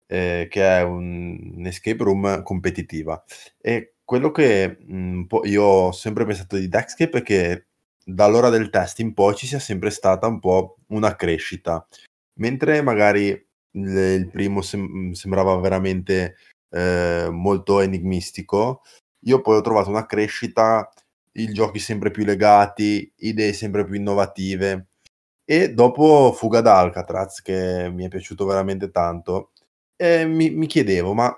eh, che è un, un escape room competitiva. E quello che mh, mm, io ho sempre pensato di Daxcape è che dall'ora del test in poi ci sia sempre stata un po' una crescita. Mentre magari il primo sem- sembrava veramente eh, molto enigmistico. Io poi ho trovato una crescita, i giochi sempre più legati, idee sempre più innovative. E dopo Fuga da Alcatraz, che mi è piaciuto veramente tanto, eh, mi, mi, chiedevo, ma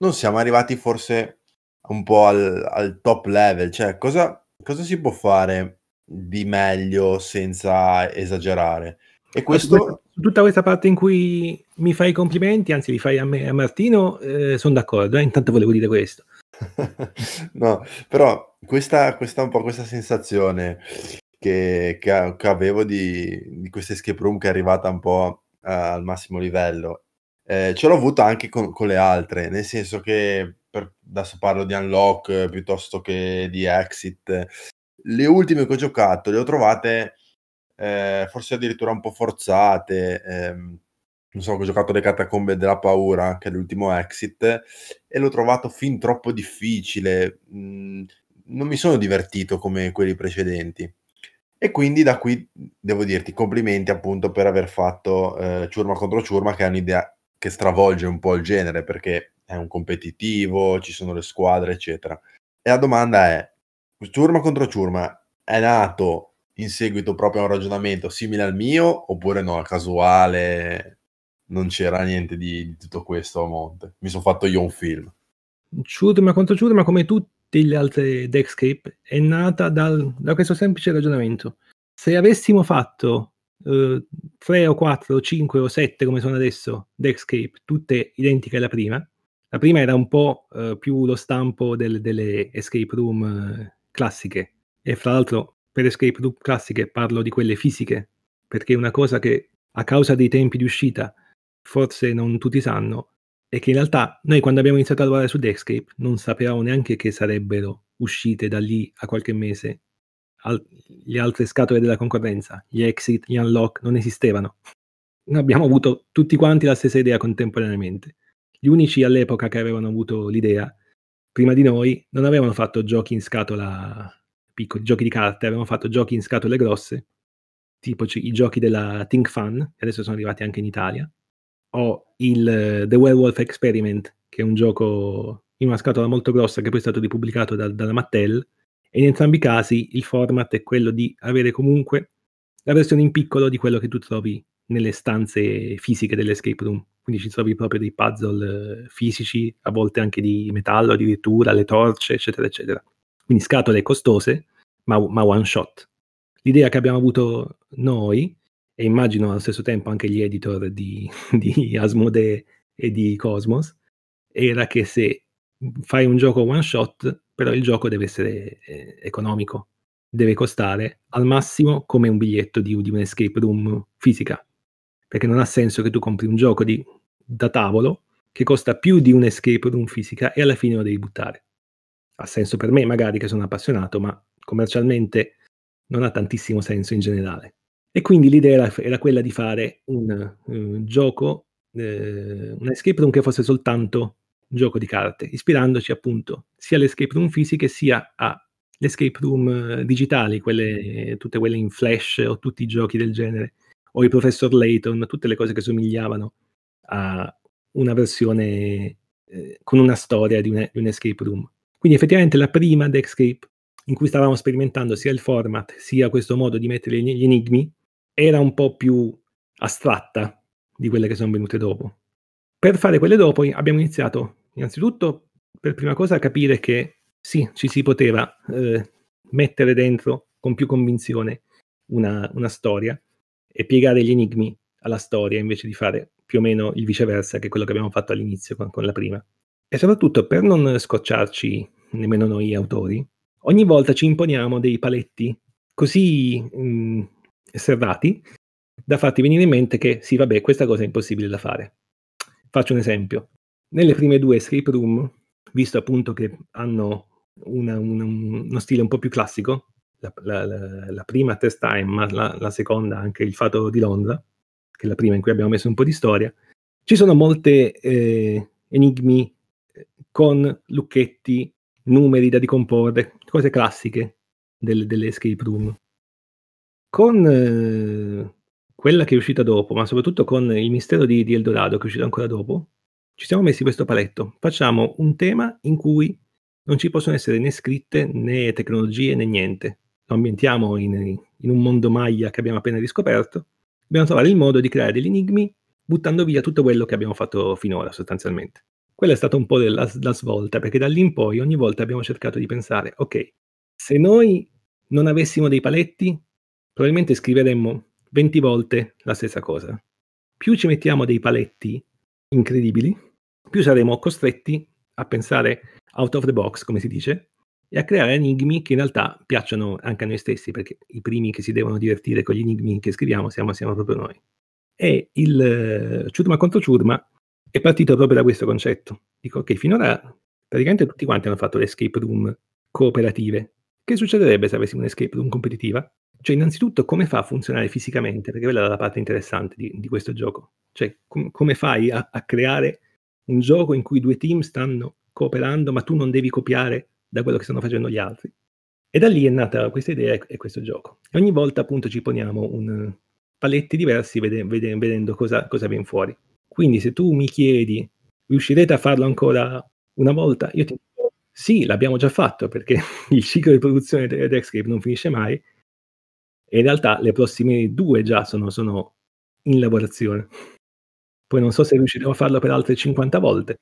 non siamo arrivati forse un po' al, al top level? Cioè, cosa, cosa si può fare di meglio senza esagerare? E questo... Tutta questa parte in cui mi fai i complimenti, anzi li fai a me e a Martino, eh, sono d'accordo, eh? intanto volevo dire questo. no, però questa, questa un po' questa sensazione che, che, che avevo di, di questa escape room che è arrivata un po' al massimo livello, eh, ce l'ho avuta anche con, con, le altre, nel senso che per, adesso parlo di Unlock eh, piuttosto che di Exit, le ultime che ho giocato le ho trovate eh, forse addirittura un po' forzate. Ehm, non so, ho giocato le catacombe della paura, anche è l'ultimo exit, e l'ho trovato fin troppo difficile. Mh, mm, non mi sono divertito come quelli precedenti. E quindi da qui devo dirti complimenti appunto per aver fatto eh, ciurma contro ciurma, che è un'idea che stravolge un po' il genere, perché è un competitivo, ci sono le squadre, eccetera. E la domanda è, ciurma contro ciurma è nato in seguito proprio a un ragionamento simile al mio oppure no, casuale, non c'era niente di, di tutto questo a monte. Mi sono fatto io un film. Ciurma contro Ciurma, come tutti gli altri Deckscape, è nata dal, da questo semplice ragionamento. Se avessimo fatto 3 eh, o 4 o 5 o 7 come sono adesso Deckscape, tutte identiche alla prima, la prima era un po' uh, più lo stampo del, delle escape room uh, classiche e fra l'altro per escape room classiche parlo di quelle fisiche, perché una cosa che a causa dei tempi di uscita forse non tutti sanno è che in realtà noi quando abbiamo iniziato a lavorare su Deckscape non sapevamo neanche che sarebbero uscite da lì a qualche mese al- le altre scatole della concorrenza, gli exit, gli unlock, non esistevano. Noi abbiamo avuto tutti quanti la stessa idea contemporaneamente. Gli unici all'epoca che avevano avuto l'idea, prima di noi, non avevano fatto giochi in scatola piccoli, giochi di carte, avevamo fatto giochi in scatole grosse, tipo i giochi della Think Fun, che adesso sono arrivati anche in Italia, o il eh, The Werewolf Experiment, che è un gioco in una scatola molto grossa che poi è stato ripubblicato da, dalla Mattel, e in entrambi i casi il format è quello di avere comunque la versione in piccolo di quello che tu trovi nelle stanze fisiche dell'escape room. Quindi ci trovi proprio dei puzzle eh, fisici, a volte anche di metallo addirittura, le torce, eccetera, eccetera. Quindi scatole costose, ma, ma one shot. L'idea che abbiamo avuto noi, e immagino allo stesso tempo anche gli editor di, di Asmodee e di Cosmos, era che se fai un gioco one shot, però il gioco deve essere eh, economico, deve costare al massimo come un biglietto di, di escape room fisica, perché non ha senso che tu compri un gioco di, da tavolo che costa più di un escape room fisica e alla fine lo devi buttare ha senso per me, magari che sono appassionato, ma commercialmente non ha tantissimo senso in generale. E quindi l'idea era, era quella di fare un, un gioco, eh, un escape room che fosse soltanto un gioco di carte, ispirandoci appunto sia alle escape room fisiche sia alle escape room eh, digitali, quelle, tutte quelle in flash o tutti i giochi del genere, o i Professor Layton, tutte le cose che somigliavano a una versione eh, con una storia di, una, di un escape room quindi effettivamente la prima Dexcape in cui stavamo sperimentando sia il format sia questo modo di mettere gli enigmi era un po' più astratta di quelle che sono venute dopo. Per fare quelle dopo abbiamo iniziato innanzitutto per prima cosa a capire che sì, ci si poteva eh, mettere dentro con più convinzione una, una storia e piegare gli enigmi alla storia invece di fare più o meno il viceversa che quello che abbiamo fatto all'inizio con, con la prima. E soprattutto per non scocciarci nemmeno noi autori, ogni volta ci imponiamo dei paletti così mh, mm, serrati da farti venire in mente che sì, vabbè, questa cosa è impossibile da fare. Faccio un esempio. Nelle prime due escape room, visto appunto che hanno una, una, uno stile un po' più classico, la, la, la, prima test time, ma la, seconda anche il fato di Londra, che è la prima in cui abbiamo messo un po' di storia, ci sono molte eh, enigmi con lucchetti, numeri da ricomporre, cose classiche delle, delle escape room. Con eh, quella che è uscita dopo, ma soprattutto con il mistero di, di Eldorado che è uscito ancora dopo, ci siamo messi questo paletto. Facciamo un tema in cui non ci possono essere né scritte né tecnologie né niente. Lo ambientiamo in, in un mondo maglia che abbiamo appena riscoperto. Dobbiamo trovare il modo di creare degli enigmi buttando via tutto quello che abbiamo fatto finora sostanzialmente. Quella è stata un po' della, la svolta, perché da lì in poi ogni volta abbiamo cercato di pensare, ok, se noi non avessimo dei paletti, probabilmente scriveremmo 20 volte la stessa cosa. Più ci mettiamo dei paletti incredibili, più saremo costretti a pensare out of the box, come si dice, e a creare enigmi che in realtà piacciono anche a noi stessi, perché i primi che si devono divertire con gli enigmi che scriviamo siamo, siamo proprio noi. E il eh, ciurma contro ciurma è partito proprio da questo concetto. Dico che okay, finora praticamente tutti quanti hanno fatto le escape room cooperative. Che succederebbe se avessimo un'escape room competitiva? Cioè, innanzitutto, come fa a funzionare fisicamente? Perché quella è la parte interessante di, di questo gioco. Cioè, com- come fai a-, a creare un gioco in cui due team stanno cooperando, ma tu non devi copiare da quello che stanno facendo gli altri? E da lì è nata questa idea e questo gioco. E ogni volta appunto ci poniamo un paletti diversi vede, vede, vedendo cosa, cosa viene fuori. Quindi se tu mi chiedi, riuscirete a farlo ancora una volta? Io ti dico, sì, l'abbiamo già fatto perché il ciclo di produzione di Redscape non finisce mai e in realtà le prossime due già sono, sono in lavorazione. Poi non so se riusciremo a farlo per altre 50 volte.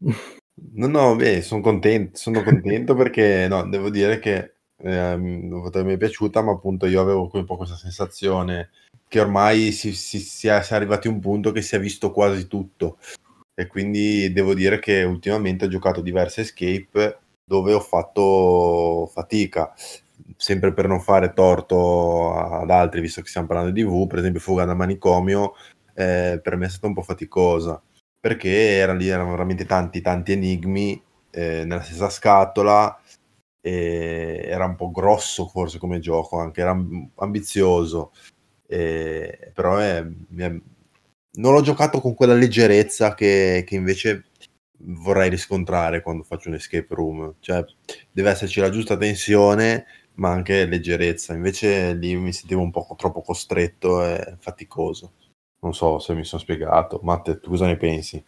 No, no, beh, sono contento, sono contento perché no, devo dire che eh, mi è piaciuta, ma appunto io avevo un po' questa sensazione che ormai si, si, si, è, si, è, arrivati a un punto che si è visto quasi tutto e quindi devo dire che ultimamente ho giocato diverse escape dove ho fatto fatica sempre per non fare torto ad altri visto che stiamo parlando di V per esempio Fuga da Manicomio eh, per me è stata un po' faticosa perché erano lì erano veramente tanti tanti enigmi eh, nella stessa scatola era un po' grosso forse come gioco anche era ambizioso eh, però è, è, non l'ho giocato con quella leggerezza che, che, invece vorrei riscontrare quando faccio un escape room, cioè deve esserci la giusta tensione ma anche leggerezza, invece lì mi sentivo un po' troppo costretto e faticoso. Non so se mi sono spiegato, Matte, tu cosa ne pensi?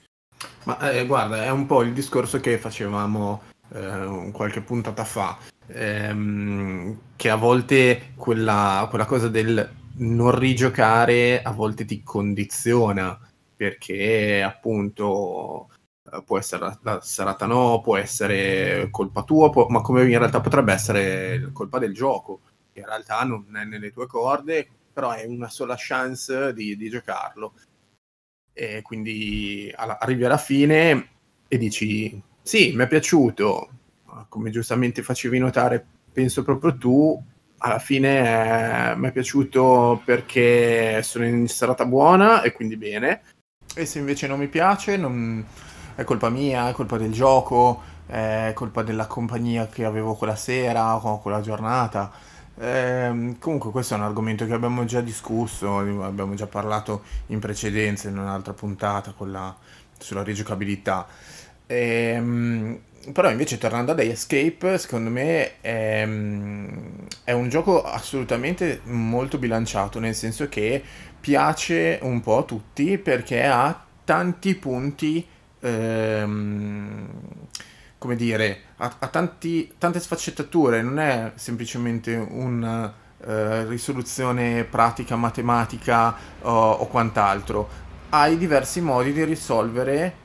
Ma eh, guarda, è un po' il discorso che facevamo eh, qualche puntata fa, ehm, che a volte quella, quella cosa del non rigiocare a volte ti condiziona perché appunto eh, può essere la, la serata no, può essere colpa tua, può, ma come in realtà potrebbe essere colpa del gioco, che in realtà non è nelle tue corde, però è una sola chance di, di giocarlo. E quindi alla, arrivi alla fine e dici sì, mi è piaciuto, come giustamente facevi notare, penso proprio tu, alla fine eh, mi è piaciuto perché sono in serata buona e quindi bene. E se invece non mi piace, non... è colpa mia, è colpa del gioco, è colpa della compagnia che avevo quella sera o quella giornata. Eh, comunque questo è un argomento che abbiamo già discusso, abbiamo già parlato in precedenza in un'altra puntata, quella sulla rigiocabilità. Ehm, però invece tornando ad Escape, secondo me è, ehm, è, un gioco assolutamente molto bilanciato, nel senso che piace un po' a tutti perché ha tanti punti, ehm, come dire, ha, ha tanti, tante sfaccettature, non è semplicemente un... Eh, risoluzione pratica matematica o, o quant'altro hai diversi modi di risolvere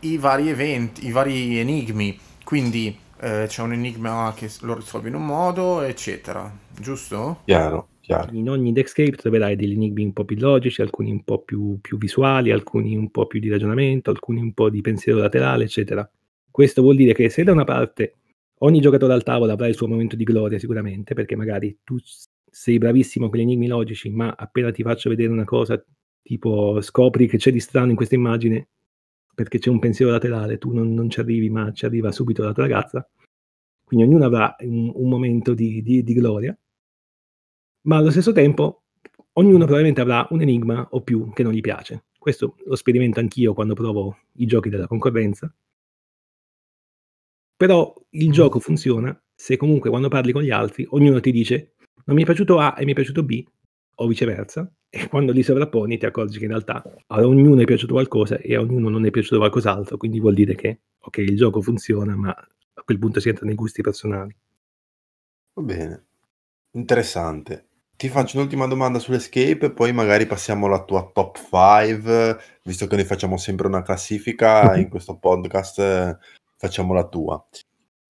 i vari eventi, i vari enigmi. Quindi eh, c'è un enigma che lo risolve in un modo, eccetera. Giusto? Chiaro, chiaro. In ogni deck script degli enigmi un po' più logici, alcuni un po' più, più visuali, alcuni un po' più di ragionamento, alcuni un po' di pensiero laterale, eccetera. Questo vuol dire che se da una parte ogni giocatore al tavolo avrà il suo momento di gloria sicuramente, perché magari tu sei bravissimo con gli enigmi logici, ma appena ti faccio vedere una cosa, tipo scopri che c'è di strano in questa immagine, perché c'è un pensiero laterale, tu non, non ci arrivi, ma ci arriva subito la tua ragazza. Quindi ognuno avrà un, un momento di, di, di gloria, ma allo stesso tempo ognuno probabilmente avrà un enigma o più che non gli piace. Questo lo sperimento anch'io quando provo i giochi della concorrenza. Però il gioco funziona se comunque quando parli con gli altri ognuno ti dice non mi è piaciuto A e mi è piaciuto B o viceversa, e quando li sovrapponi ti accorgi che in realtà a ognuno è piaciuto qualcosa e a ognuno non è piaciuto qualcos'altro, quindi vuol dire che ok, il gioco funziona, ma a quel punto si entra nei gusti personali. Va bene, interessante. Ti faccio un'ultima domanda sull'escape, poi magari passiamo alla tua top 5, visto che noi facciamo sempre una classifica mhm. in questo podcast, eh, facciamo la tua.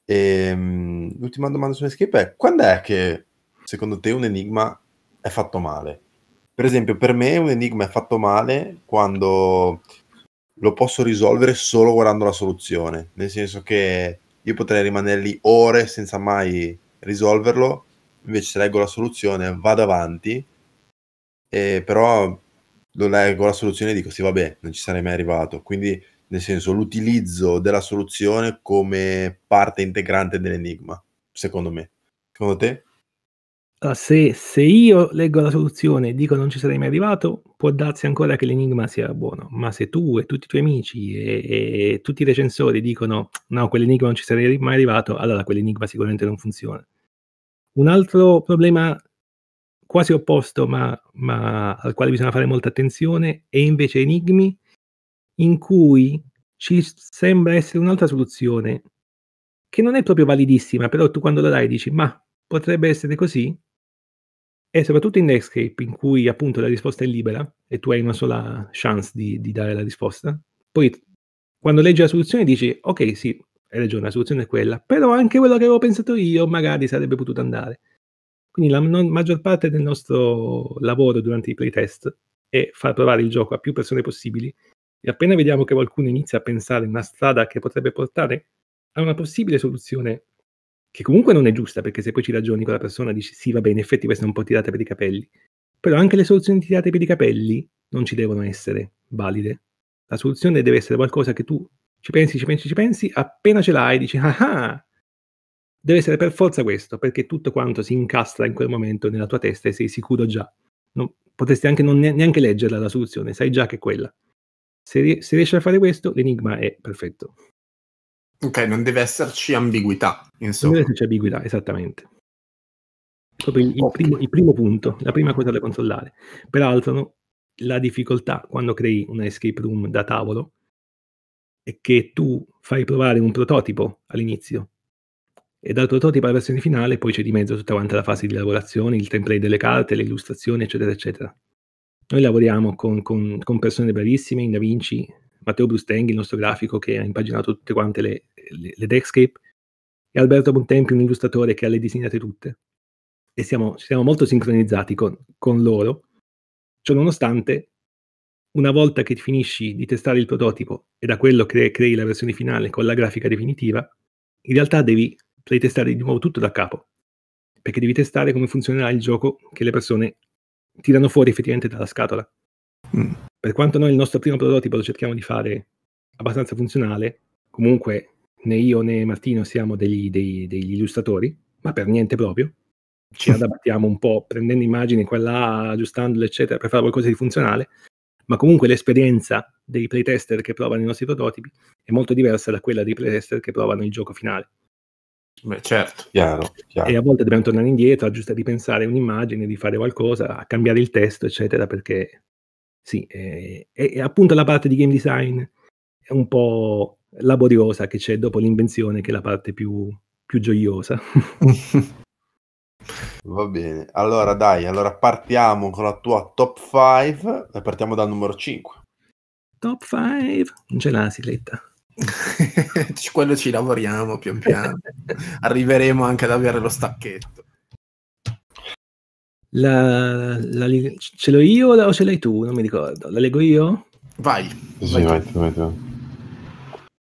E, ehm, l'ultima domanda sull'escape è quando è che secondo te un enigma è fatto male? Per esempio, per me un enigma è fatto male quando lo posso risolvere solo guardando la soluzione, nel senso che io potrei rimanere lì ore senza mai risolverlo, invece se leggo la soluzione vado avanti, e però lo leggo la soluzione e dico sì vabbè, non ci sarei mai arrivato, quindi nel senso l'utilizzo della soluzione come parte integrante dell'enigma, secondo me. Secondo te? se, se, io leggo la soluzione e dico non ci sarei mai arrivato, può darsi ancora che l'enigma sia buono, ma se tu e tutti i tuoi amici e, e tutti i recensori dicono no, quell'enigma non ci sarei mai arrivato, allora quell'enigma sicuramente non funziona. Un altro problema quasi opposto, ma, ma al quale bisogna fare molta attenzione, è invece enigmi in cui ci sembra essere un'altra soluzione che non è proprio validissima, però tu quando la dai dici ma potrebbe essere così, e soprattutto in Netscape, in cui appunto la risposta è libera e tu hai una sola chance di, di dare la risposta, poi quando leggi la soluzione dici, ok, sì, hai ragione, la soluzione è quella, però anche quello che avevo pensato io magari sarebbe potuto andare. Quindi la non, maggior parte del nostro lavoro durante i playtest è far provare il gioco a più persone possibili e appena vediamo che qualcuno inizia a pensare a una strada che potrebbe portare a una possibile soluzione che comunque non è giusta, perché se poi ci ragioni con la persona dici sì, vabbè, in effetti questa è un po' tirata per i capelli, però anche le soluzioni tirate per i capelli non ci devono essere valide. La soluzione deve essere qualcosa che tu ci pensi, ci pensi, ci pensi, appena ce l'hai dici ah ah, deve essere per forza questo, perché tutto quanto si incastra in quel momento nella tua testa e sei sicuro già. Non, potresti anche non neanche leggerla la soluzione, sai già che è quella. Se, se riesci a fare questo, l'enigma è perfetto. Ok, non deve esserci ambiguità, insomma. Non deve esserci ambiguità, esattamente. Proprio il, okay. primo, il primo punto, la prima cosa da controllare. Peraltro, no, la difficoltà quando crei una escape room da tavolo è che tu fai provare un prototipo all'inizio e dal prototipo alla versione finale poi c'è di mezzo tutta quanta la fase di lavorazione, il template delle carte, le illustrazioni, eccetera, eccetera. Noi lavoriamo con, con, con persone bravissime in DaVinci, Matteo Brustenghi, il nostro grafico che ha impaginato tutte quante le, le, le Deckscape, e Alberto Bontempi, un illustratore che ha le disegnate tutte. E siamo, ci siamo molto sincronizzati con, con loro. Ciononostante, una volta che finisci di testare il prototipo e da quello cre- crei la versione finale con la grafica definitiva, in realtà devi playtestare di nuovo tutto da capo, perché devi testare come funzionerà il gioco che le persone tirano fuori effettivamente dalla scatola. Mm per quanto noi il nostro primo prototipo lo cerchiamo di fare abbastanza funzionale, comunque né io né Martino siamo degli, dei, degli illustratori, ma per niente proprio, ci adattiamo un po' prendendo immagini qua e là, aggiustandole, eccetera, per fare qualcosa di funzionale, ma comunque l'esperienza dei playtester che provano i nostri prototipi è molto diversa da quella dei playtester che provano il gioco finale. Beh, certo, chiaro, chiaro. E a volte dobbiamo tornare indietro, giusto ripensare un'immagine, di fare qualcosa, cambiare il testo, eccetera, perché sì, è, eh, è, è appunto la parte di game design un po' laboriosa che c'è dopo l'invenzione, che è la parte più, più gioiosa. Va bene, allora dai, allora partiamo con la tua top 5 e partiamo dal numero 5. Top 5? Non c'è la sigletta. Quello ci lavoriamo pian piano. Arriveremo anche ad avere lo stacchetto. La, la, ce l'ho io o ce l'hai tu? Non mi ricordo. La leggo io? Vai. Sì, vai, tu. vai, tu.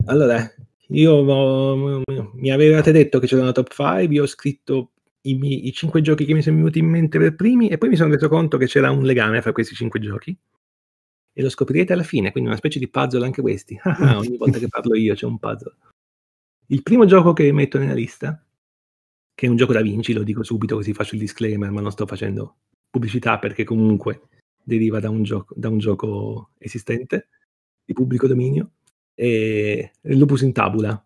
Allora, io mi avevate detto che c'era una top 5, io ho scritto i, miei, i 5 giochi che mi sono venuti in mente per primi e poi mi sono reso conto che c'era un legame fra questi 5 giochi e lo scoprirete alla fine, quindi una specie di puzzle anche questi. Ah, ogni volta che parlo io c'è un puzzle. Il primo gioco che metto nella lista che è un gioco da vinci, lo dico subito così faccio il disclaimer, ma non sto facendo pubblicità perché comunque deriva da un gioco, da un gioco esistente di pubblico dominio, e Lupus in Tabula,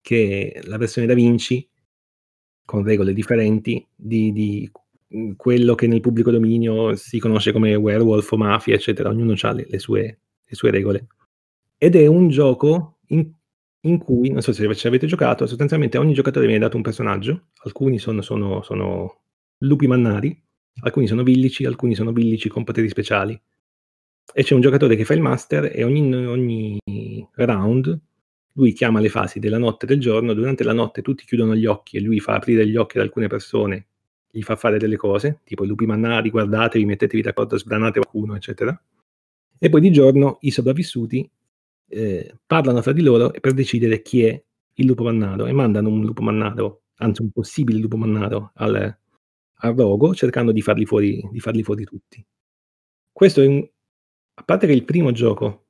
che è la versione da Vinci con regole differenti di, di, quello che nel pubblico dominio si conosce come werewolf o mafia, eccetera, ognuno ha le, le, sue, le sue regole. Ed è un gioco in in cui, non so se ci avete giocato, sostanzialmente a ogni giocatore viene dato un personaggio, alcuni sono, sono, sono lupi mannari, alcuni sono villici, alcuni sono villici con poteri speciali. E c'è un giocatore che fa il master e ogni, ogni round lui chiama le fasi della notte e del giorno, durante la notte tutti chiudono gli occhi e lui fa aprire gli occhi ad alcune persone, gli fa fare delle cose, tipo i lupi mannari, guardatevi, mettetevi d'accordo, sbranate qualcuno, eccetera. E poi di giorno i sopravvissuti eh, parlano fra di loro per decidere chi è il lupo mannaro e mandano un lupo mannaro, anzi un possibile lupo mannaro al, al rogo cercando di farli, fuori, di farli fuori tutti. Questo è un... a parte che il primo gioco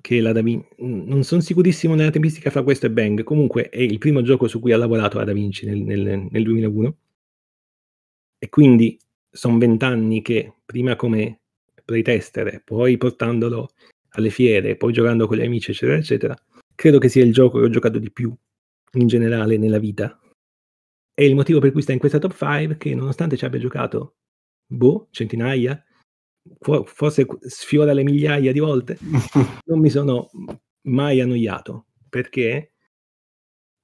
che la Da Vinci, non sono sicurissimo nella tempistica fra questo e Bang, comunque è il primo gioco su cui ha lavorato la Da Vinci nel, nel, nel 2001 e quindi sono vent'anni che prima come playtester e poi portandolo alle fiere, poi giocando con gli amici, eccetera, eccetera, credo che sia il gioco che ho giocato di più in generale nella vita. È il motivo per cui sta in questa top 5 che nonostante ci abbia giocato, boh, centinaia, forse sfiora le migliaia di volte, non mi sono mai annoiato perché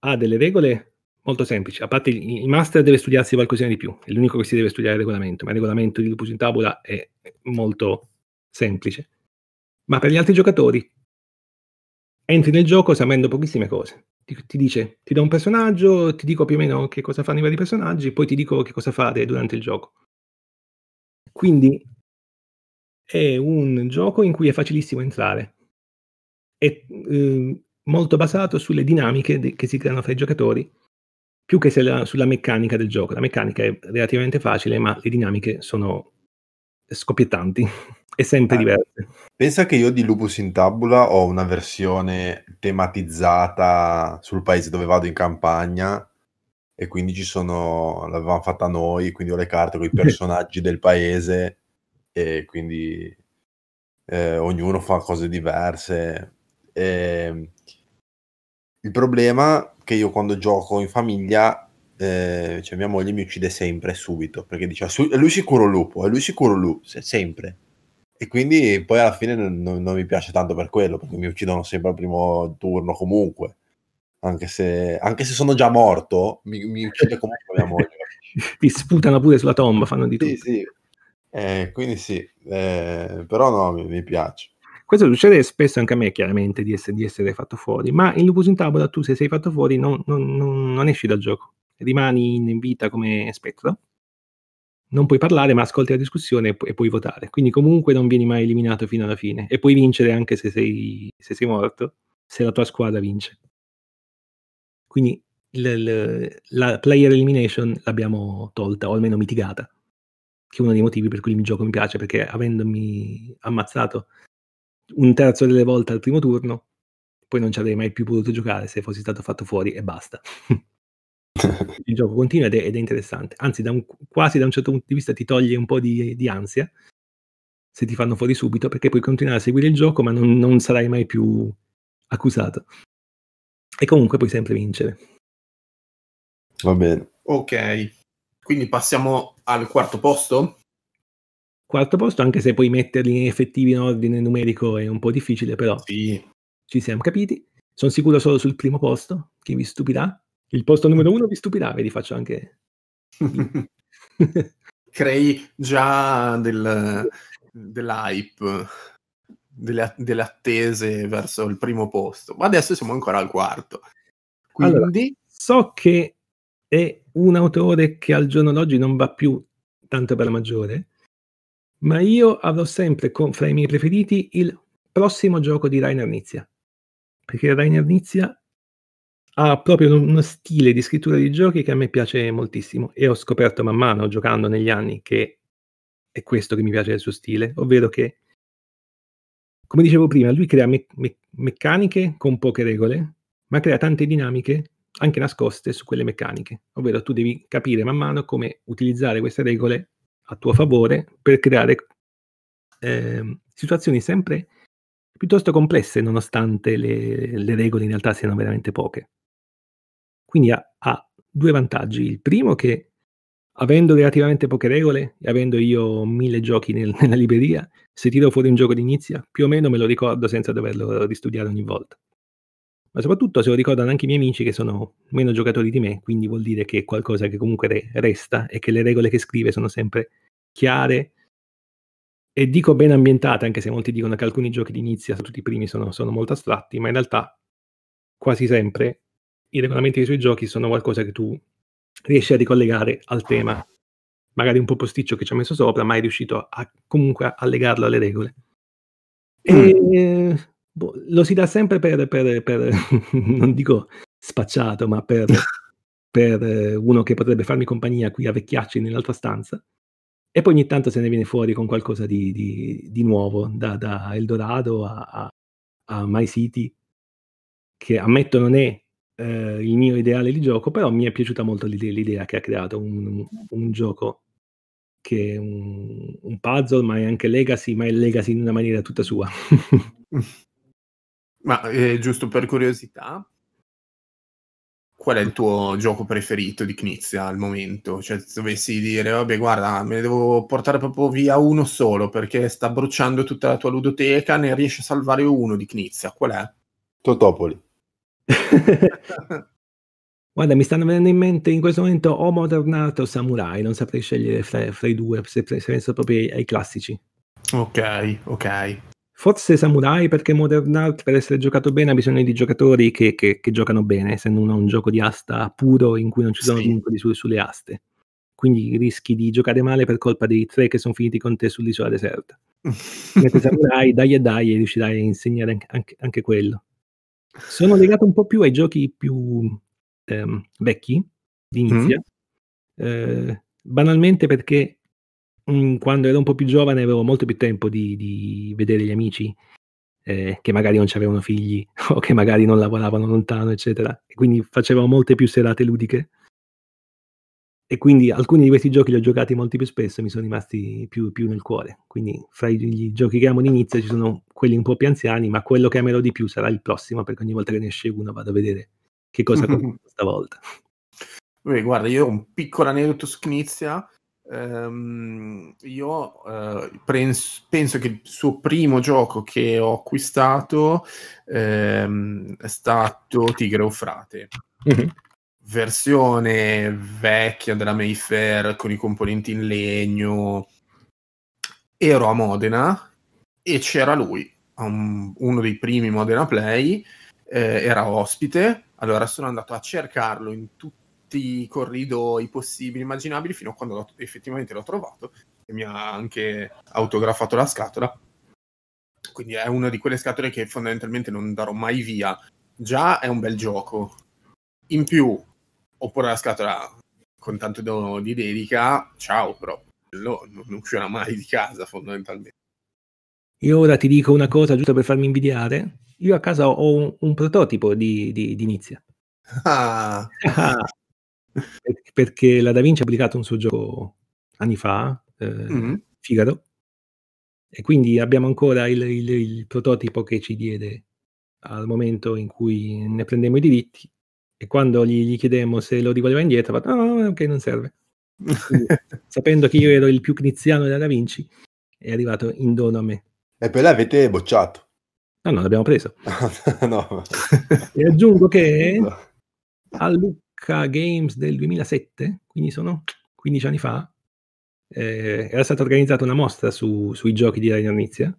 ha delle regole molto semplici. A parte il master deve studiarsi qualcosina di più, è l'unico che si deve studiare il regolamento, ma il regolamento di Lupus in Tabula è molto semplice. Ma per gli altri giocatori entri nel gioco sapendo pochissime cose. Ti, ti, dice, ti do un personaggio, ti dico più o meno che cosa fanno i vari personaggi, poi ti dico che cosa fate durante il gioco. Quindi è un gioco in cui è facilissimo entrare. È eh, molto basato sulle dinamiche de- che si creano fra i giocatori, più che la, sulla meccanica del gioco. La meccanica è relativamente facile, ma le dinamiche sono scoppiettanti e sempre ah, diverse. Pensa che io di Lupus in Tabula ho una versione tematizzata sul paese dove vado in campagna e quindi ci sono, l'avevamo fatta noi, quindi ho le carte con i personaggi del paese e quindi eh, ognuno fa cose diverse. E... Ehm, il problema che io quando gioco in famiglia eh, cioè mia moglie mi uccide sempre subito perché diceva ah, è lui sicuro lupo è lui sicuro lupo se- sempre e quindi poi alla fine non, non, mi piace tanto per quello perché mi uccidono sempre al primo turno comunque anche se, anche se sono già morto mi, mi uccide comunque mia moglie ti sputano pure sulla tomba fanno di tutto sì, Eh, quindi sì eh, però no mi, mi, piace questo succede spesso anche a me, chiaramente, di essere, di essere fatto fuori, ma in Lupus in Tabula tu se sei fatto fuori non, non, non esci dal gioco rimani in vita come spettro, non puoi parlare ma ascolti la discussione e, pu- e puoi votare, quindi comunque non vieni mai eliminato fino alla fine e puoi vincere anche se sei, se sei morto, se la tua squadra vince. Quindi il, il, la player elimination l'abbiamo tolta o almeno mitigata, che è uno dei motivi per cui il gioco mi piace, perché avendomi ammazzato un terzo delle volte al primo turno, poi non ci avrei mai più potuto giocare se fossi stato fatto fuori e basta. il gioco continua ed è, ed è interessante. Anzi, da un, quasi da un certo punto di vista ti toglie un po' di, di, ansia se ti fanno fuori subito, perché puoi continuare a seguire il gioco, ma non, non sarai mai più accusato. E comunque puoi sempre vincere. Va bene. Ok, quindi passiamo al quarto posto. Quarto posto, anche se puoi metterli in effettivi in ordine numerico è un po' difficile, però sì. ci siamo capiti. Sono sicuro solo sul primo posto, che vi stupirà, il posto numero uno vi stupirà, vi faccio anche. Crei già del, dell'hype, delle, delle, attese verso il primo posto, ma adesso siamo ancora al quarto. Quindi allora, so che è un autore che al giorno d'oggi non va più tanto per la maggiore, ma io avrò sempre con, fra i miei preferiti il prossimo gioco di Rainer Nizia, perché Rainer Nizia ha proprio uno stile di scrittura di giochi che a me piace moltissimo e ho scoperto man mano giocando negli anni che è questo che mi piace del suo stile, ovvero che, come dicevo prima, lui crea me- me- meccaniche con poche regole, ma crea tante dinamiche anche nascoste su quelle meccaniche, ovvero tu devi capire man mano come utilizzare queste regole a tuo favore per creare eh, situazioni sempre piuttosto complesse nonostante le, le regole in realtà siano veramente poche. Quindi ha, ha due vantaggi. Il primo è che avendo relativamente poche regole e avendo io mille giochi nel, nella libreria, se tiro fuori un gioco di inizia, più o meno me lo ricordo senza doverlo ristudiare ogni volta. Ma soprattutto se lo ricordano anche i miei amici che sono meno giocatori di me, quindi vuol dire che è qualcosa che comunque re- resta e che le regole che scrive sono sempre chiare e dico ben ambientate, anche se molti dicono che alcuni giochi di inizio, tutti i primi, sono, sono molto astratti, ma in realtà quasi sempre i regolamenti dei suoi giochi sono qualcosa che tu riesci a ricollegare al tema, magari un po' posticcio che ci ha messo sopra, ma è riuscito a, comunque a legarlo alle regole. E, mm. boh, lo si dà sempre per, per, per non dico spacciato, ma per, per, eh, uno che potrebbe farmi compagnia qui a vecchiacci nell'altra stanza. E poi ogni tanto se ne viene fuori con qualcosa di, di, di nuovo, da, da Eldorado a, a, a My City, che ammetto non è eh, il mio ideale di gioco, però mi è piaciuta molto l'idea, l'idea che ha creato un, un, gioco che è un, un, puzzle, ma è anche legacy, ma è legacy in una maniera tutta sua. ma eh, giusto per curiosità, qual è il tuo gioco preferito di Knizia al momento? Cioè, se dovessi dire, vabbè, guarda, me ne devo portare proprio via uno solo perché sta bruciando tutta la tua ludoteca, ne riesci a salvare uno di Knizia, qual è? Totopoli. Guarda, mi stanno venendo in mente in questo momento o Modern o Samurai, non saprei scegliere fra, fra i due, se, se, penso proprio ai, ai classici. Ok, ok. Forse Samurai perché Modern Art per essere giocato bene ha bisogno di giocatori che, che, che giocano bene, essendo uno un gioco di asta puro in cui non ci sono sì. vincoli su, sulle aste. Quindi rischi di giocare male per colpa dei tre che sono finiti con te sull'isola deserta. Mentre Samurai, dai e dai, e riuscirai a insegnare anche, anche quello. Sono legato un po' più ai giochi più ehm, vecchi, di mm-hmm. inizio, mm. eh, banalmente perché mh, mm, quando ero un po' più giovane avevo molto più tempo di, di vedere gli amici eh, che magari non avevano figli o che magari non lavoravano lontano, eccetera. E quindi facevo molte più serate ludiche e quindi alcuni di questi giochi li ho giocati molto più spesso e mi sono rimasti più, più, nel cuore. Quindi fra i giochi che amo di ci sono quelli un po' più anziani, ma quello che amerò di più sarà il prossimo, perché ogni volta che ne esce uno vado a vedere che cosa compro stavolta. Beh, guarda, io ho un piccolo aneddoto su Knizia. Um, ehm, io uh, eh, penso, penso, che il suo primo gioco che ho acquistato um, è stato Tigre o Frate. Mm-hmm versione vecchia della Mayfair con i componenti in legno. Ero a Modena e c'era lui, un, uno dei primi Modena Play, eh, era ospite, allora sono andato a cercarlo in tutti i corridoi possibili, immaginabili, fino a quando l'ho, effettivamente l'ho trovato e mi ha anche autografato la scatola. Quindi è una di quelle scatole che fondamentalmente non darò mai via. Già è un bel gioco, in più oppure la scatola con tanto di dedica, ciao però, no, non uscirà mai di casa fondamentalmente. Io ora ti dico una cosa giusto per farmi invidiare, io a casa ho un, un prototipo di, di, di Inizia. Ah. Perché la Da Vinci ha pubblicato un suo gioco anni fa, eh, mm-hmm. Figaro, e quindi abbiamo ancora il, il, il prototipo che ci diede al momento in cui ne prendemmo i diritti e quando gli, gli chiedemmo se lo rivoleva indietro, ha fatto: no, ah, ok, non serve. Quindi, sapendo che io ero il più kniziano della Da Vinci, è arrivato in dono a me. E poi l'avete bocciato. No, no, l'abbiamo preso. no. E aggiungo che no. a Lucca Games del 2007, quindi sono 15 anni fa, eh, era stata organizzata una mostra su, sui giochi di Raianizia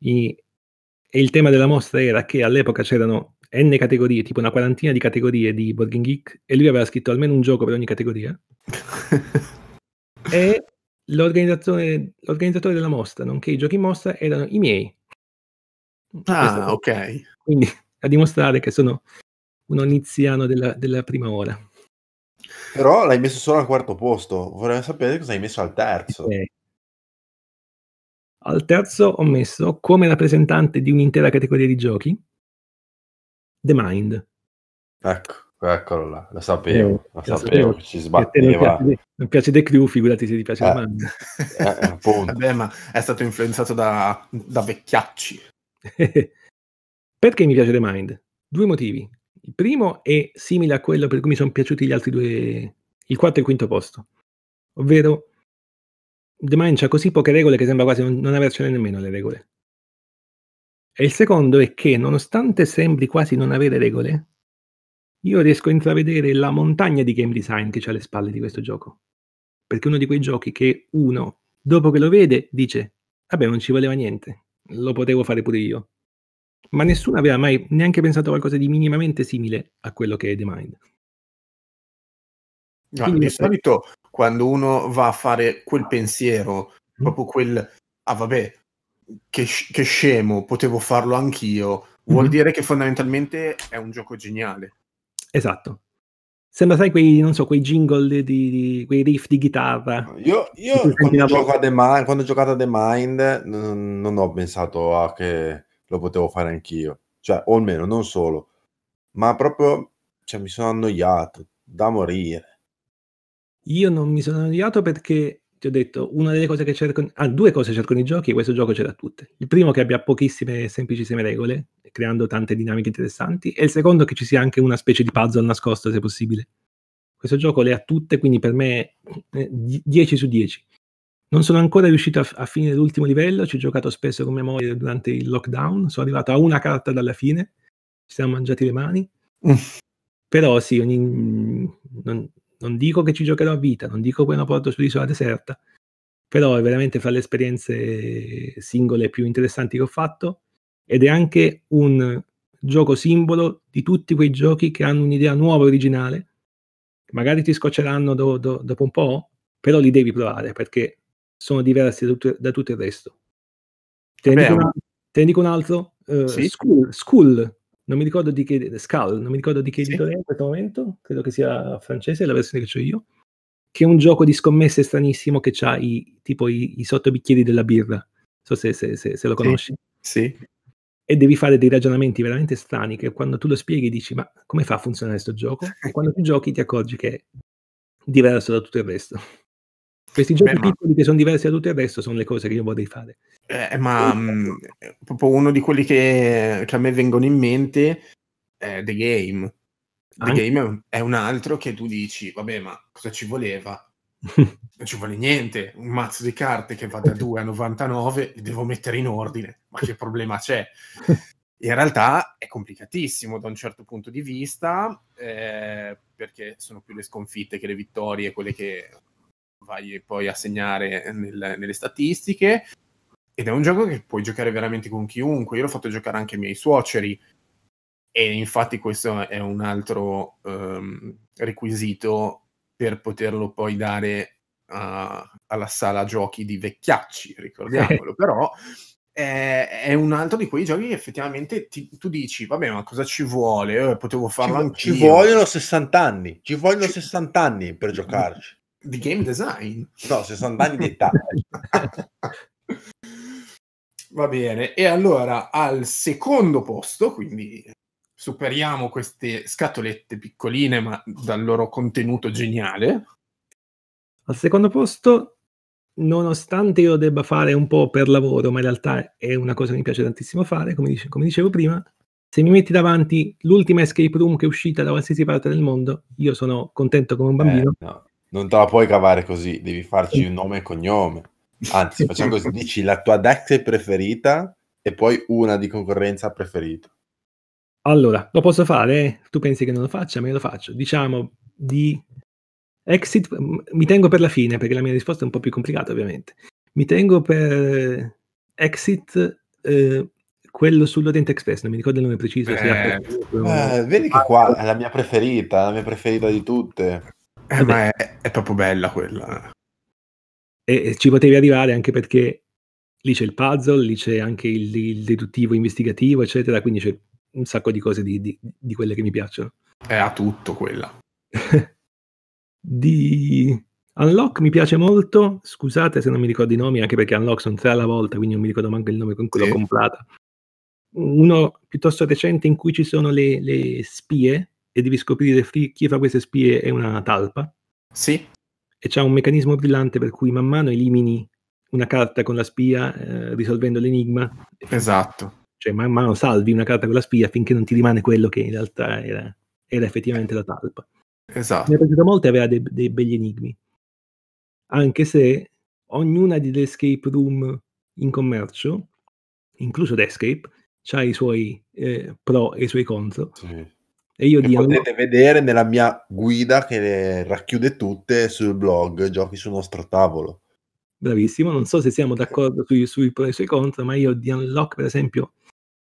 e, e il tema della mostra era che all'epoca c'erano n categorie, tipo una quarantina di categorie di Board Game Geek, e lui aveva scritto almeno un gioco per ogni categoria. e l'organizzatore, l'organizzatore della mostra, nonché i giochi in mostra, erano i miei. Ah, ok. Quindi a dimostrare che sono un oniziano della, della prima ora. Però l'hai messo solo al quarto posto, vorrei sapere cosa hai messo al terzo. Okay. Eh. Al terzo ho messo come rappresentante di un'intera categoria di giochi The Mind. Ecco, eccolo là, lo sapevo, eh, lo, sapevo, sapevo che ci sbatteva. non, piace, non piace The Crew, figurati se ti piace eh, The Mind. Eh, eh appunto. Vabbè, ma è stato influenzato da, da vecchiacci. Perché mi piace The Mind? Due motivi. Il primo è simile a quello per cui mi sono piaciuti gli altri due, il quarto e il quinto posto. Ovvero, The Mind ha così poche regole che sembra quasi non, non avercene nemmeno le regole. E il secondo è che, nonostante sembri quasi non avere regole, io riesco a intravedere la montagna di game design che c'è alle spalle di questo gioco. Perché è uno di quei giochi che uno, dopo che lo vede, dice, vabbè, non ci voleva niente, lo potevo fare pure io. Ma nessuno aveva mai neanche pensato a qualcosa di minimamente simile a quello che è The Mind. No, Quindi, di solito quando uno va a fare quel pensiero, mm. proprio quel, ah vabbè, che, che scemo, potevo farlo anch'io, vuol mm-hmm. dire che fondamentalmente è un gioco geniale. Esatto. Sembra, sai, quei, non so, quei jingle, di, di quei riff di chitarra. Io, io quando, gioco a The Mind, quando ho giocato a The Mind non, non ho pensato a che lo potevo fare anch'io. Cioè, o almeno, non solo. Ma proprio, cioè, mi sono annoiato da morire. Io non mi sono annoiato perché ti ho detto, una delle cose che cerco, ah, due cose cerco nei giochi, e questo gioco c'era tutte. Il primo che abbia pochissime semplicissime regole, creando tante dinamiche interessanti, e il secondo che ci sia anche una specie di puzzle nascosto, se possibile. Questo gioco le ha tutte, quindi per me eh, 10 su 10. Non sono ancora riuscito a, a finire l'ultimo livello, ci ho giocato spesso con mia moglie durante il lockdown, sono arrivato a una carta dalla fine, ci siamo mangiati le mani. Mm. Però sì, ogni, non, non dico che ci giocherò a vita, non dico che me lo porto sull'isola deserta, però è veramente fra le esperienze singole più interessanti che ho fatto ed è anche un gioco simbolo di tutti quei giochi che hanno un'idea nuova, originale, magari ti scocceranno do, do, dopo un po', però li devi provare perché sono diversi da tutto, da tutto il resto. Te ne, dico, un, um, te ne dico un altro? Uh, sì? school, school non mi ricordo di che Skull, non mi ricordo di che sì. editore è in questo momento, credo che sia francese, la versione che ho io, che è un gioco di scommesse stranissimo che ha i, tipo i, i sottobicchieri della birra, non so se, se, se, se lo conosci. Sì. sì. E devi fare dei ragionamenti veramente strani che quando tu lo spieghi dici ma come fa a funzionare questo gioco? E quando tu giochi ti accorgi che è diverso da tutto il resto. Questi giochi Beh, piccoli ma... che sono diversi da tutto il resto sono le cose che io vorrei fare. Eh, ma mh, mm, proprio uno di quelli che, che, a me vengono in mente è The Game. The ah? Game è un altro che tu dici, vabbè, ma cosa ci voleva? non ci vuole niente, un mazzo di carte che va da 2 a 99 li devo mettere in ordine, ma che problema c'è? In realtà è complicatissimo da un certo punto di vista, eh, perché sono più le sconfitte che le vittorie, quelle che vai poi a segnare nel, nelle statistiche. Ed è un gioco che puoi giocare veramente con chiunque. Io l'ho fatto giocare anche ai miei suoceri. E infatti questo è un altro um, requisito per poterlo poi dare a, alla sala giochi di vecchiacci, ricordiamolo. Però è, è, un altro di quei giochi che effettivamente ti, tu dici, vabbè, ma cosa ci vuole? Eh, potevo farlo ci, anch'io. Ci vogliono 60 anni, ci vogliono ci... 60 anni per giocarci. Di game design? No, ci sono tanti dettagli. Va bene, e allora al secondo posto, quindi superiamo queste scatolette piccoline ma dal loro contenuto geniale. Al secondo posto, nonostante io debba fare un po' per lavoro, ma in realtà è una cosa che mi piace tantissimo fare, come, dice, come dicevo prima, se mi metti davanti l'ultima escape room che è uscita da qualsiasi parte del mondo, io sono contento come un eh, bambino. Eh, no non te la puoi cavare così, devi farci un nome e cognome. Anzi, facciamo così, dici la tua DEX preferita e poi una di concorrenza preferita. Allora, lo posso fare? Tu pensi che non lo faccia? Me lo faccio. Diciamo di exit, mi tengo per la fine perché la mia risposta è un po' più complicata ovviamente. Mi tengo per exit eh, quello sull'Oriente Express, non mi ricordo il nome preciso. Eh, eh, vedi che qua è la mia preferita, la mia preferita di tutte. Eh, ma è, è, proprio bella quella. E, e, ci potevi arrivare anche perché lì c'è il puzzle, lì c'è anche il, il deduttivo investigativo, eccetera, quindi c'è un sacco di cose di, di, di quelle che mi piacciono. È a tutto quella. di Unlock mi piace molto, scusate se non mi ricordo i nomi, anche perché Unlock sono tre alla volta, quindi non mi ricordo manco il nome con cui sì. l'ho comprata. Uno piuttosto recente in cui ci sono le, le spie, e devi scoprire free, chi fa queste spie è una talpa. Sì. E c'è un meccanismo brillante per cui man mano elimini una carta con la spia eh, risolvendo l'enigma. Esatto. Cioè man mano salvi una carta con la spia finché non ti rimane quello che in realtà era, era effettivamente la talpa. Esatto. Mi è piaciuta molto e aveva dei, dei begli enigmi. Anche se ognuna delle escape room in commercio, incluso Escape, ha i suoi eh, pro e i suoi contro. Sì. E io che di potete allora... vedere nella mia guida che le racchiude tutte sul blog Giochi sul nostro tavolo. Bravissimo, non so se siamo d'accordo sui, sui pro e sui contro, ma io di Unlock, per esempio,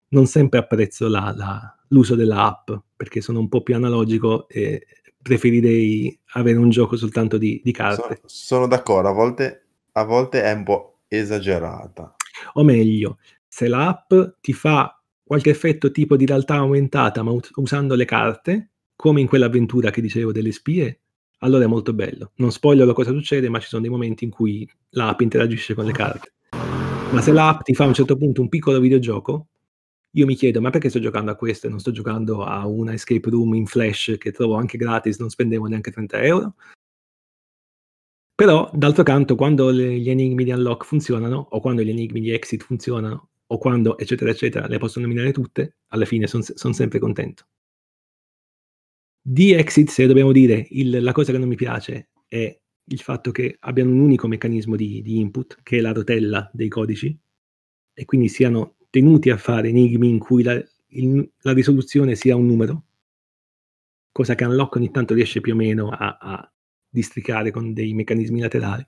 non sempre apprezzo la, la, l'uso dell'app perché sono un po' più analogico e preferirei avere un gioco soltanto di, di carte. Sono, sono d'accordo, a volte, a volte è un po' esagerata. O meglio, se l'app ti fa qualche effetto tipo di realtà aumentata, ma usando le carte, come in quell'avventura che dicevo delle spie, allora è molto bello. Non spoilerò cosa succede, ma ci sono dei momenti in cui l'app interagisce con le carte. Ma se l'app ti fa a un certo punto un piccolo videogioco, io mi chiedo, ma perché sto giocando a questo e non sto giocando a una escape room in flash che trovo anche gratis, non spendevo neanche 30 euro? Però, d'altro canto, quando le, gli enigmi di unlock funzionano, o quando gli enigmi di exit funzionano, o quando, eccetera, eccetera, le posso nominare tutte, alla fine sono son sempre contento. Di exit, se dobbiamo dire, il, la cosa che non mi piace è il fatto che abbiano un unico meccanismo di, di, input, che è la rotella dei codici, e quindi siano tenuti a fare enigmi in cui la, il, la risoluzione sia un numero, cosa che Unlock ogni tanto riesce più o meno a, a districare con dei meccanismi laterali.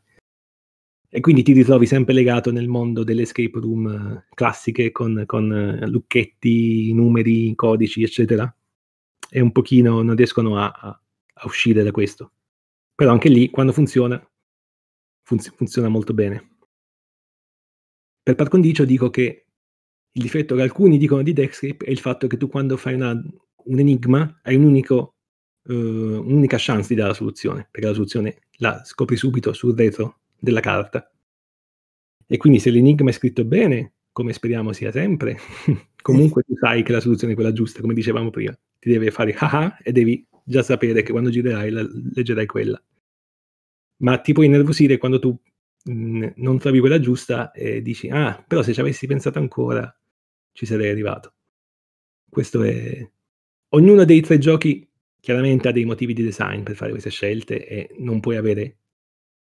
E quindi ti ritrovi sempre legato nel mondo delle escape room eh, classiche con, con eh, lucchetti, numeri, codici, eccetera. E un pochino non riescono a, a uscire da questo. Però anche lì, quando funziona, funz- funziona molto bene. Per par condicio dico che il difetto che alcuni dicono di Deckscape è il fatto che tu quando fai una, un enigma hai un unico, eh, un'unica chance di dare la soluzione, perché la soluzione la scopri subito sul retro della carta. E quindi se l'enigma è scritto bene, come speriamo sia sempre, comunque tu sai che la soluzione è quella giusta, come dicevamo prima. Ti deve fare haha e devi già sapere che quando girerai la, leggerai quella. Ma ti puoi innervosire quando tu mh, non trovi quella giusta e dici ah, però se ci avessi pensato ancora ci sarei arrivato. Questo è... Ognuno dei tre giochi chiaramente ha dei motivi di design per fare queste scelte e non puoi avere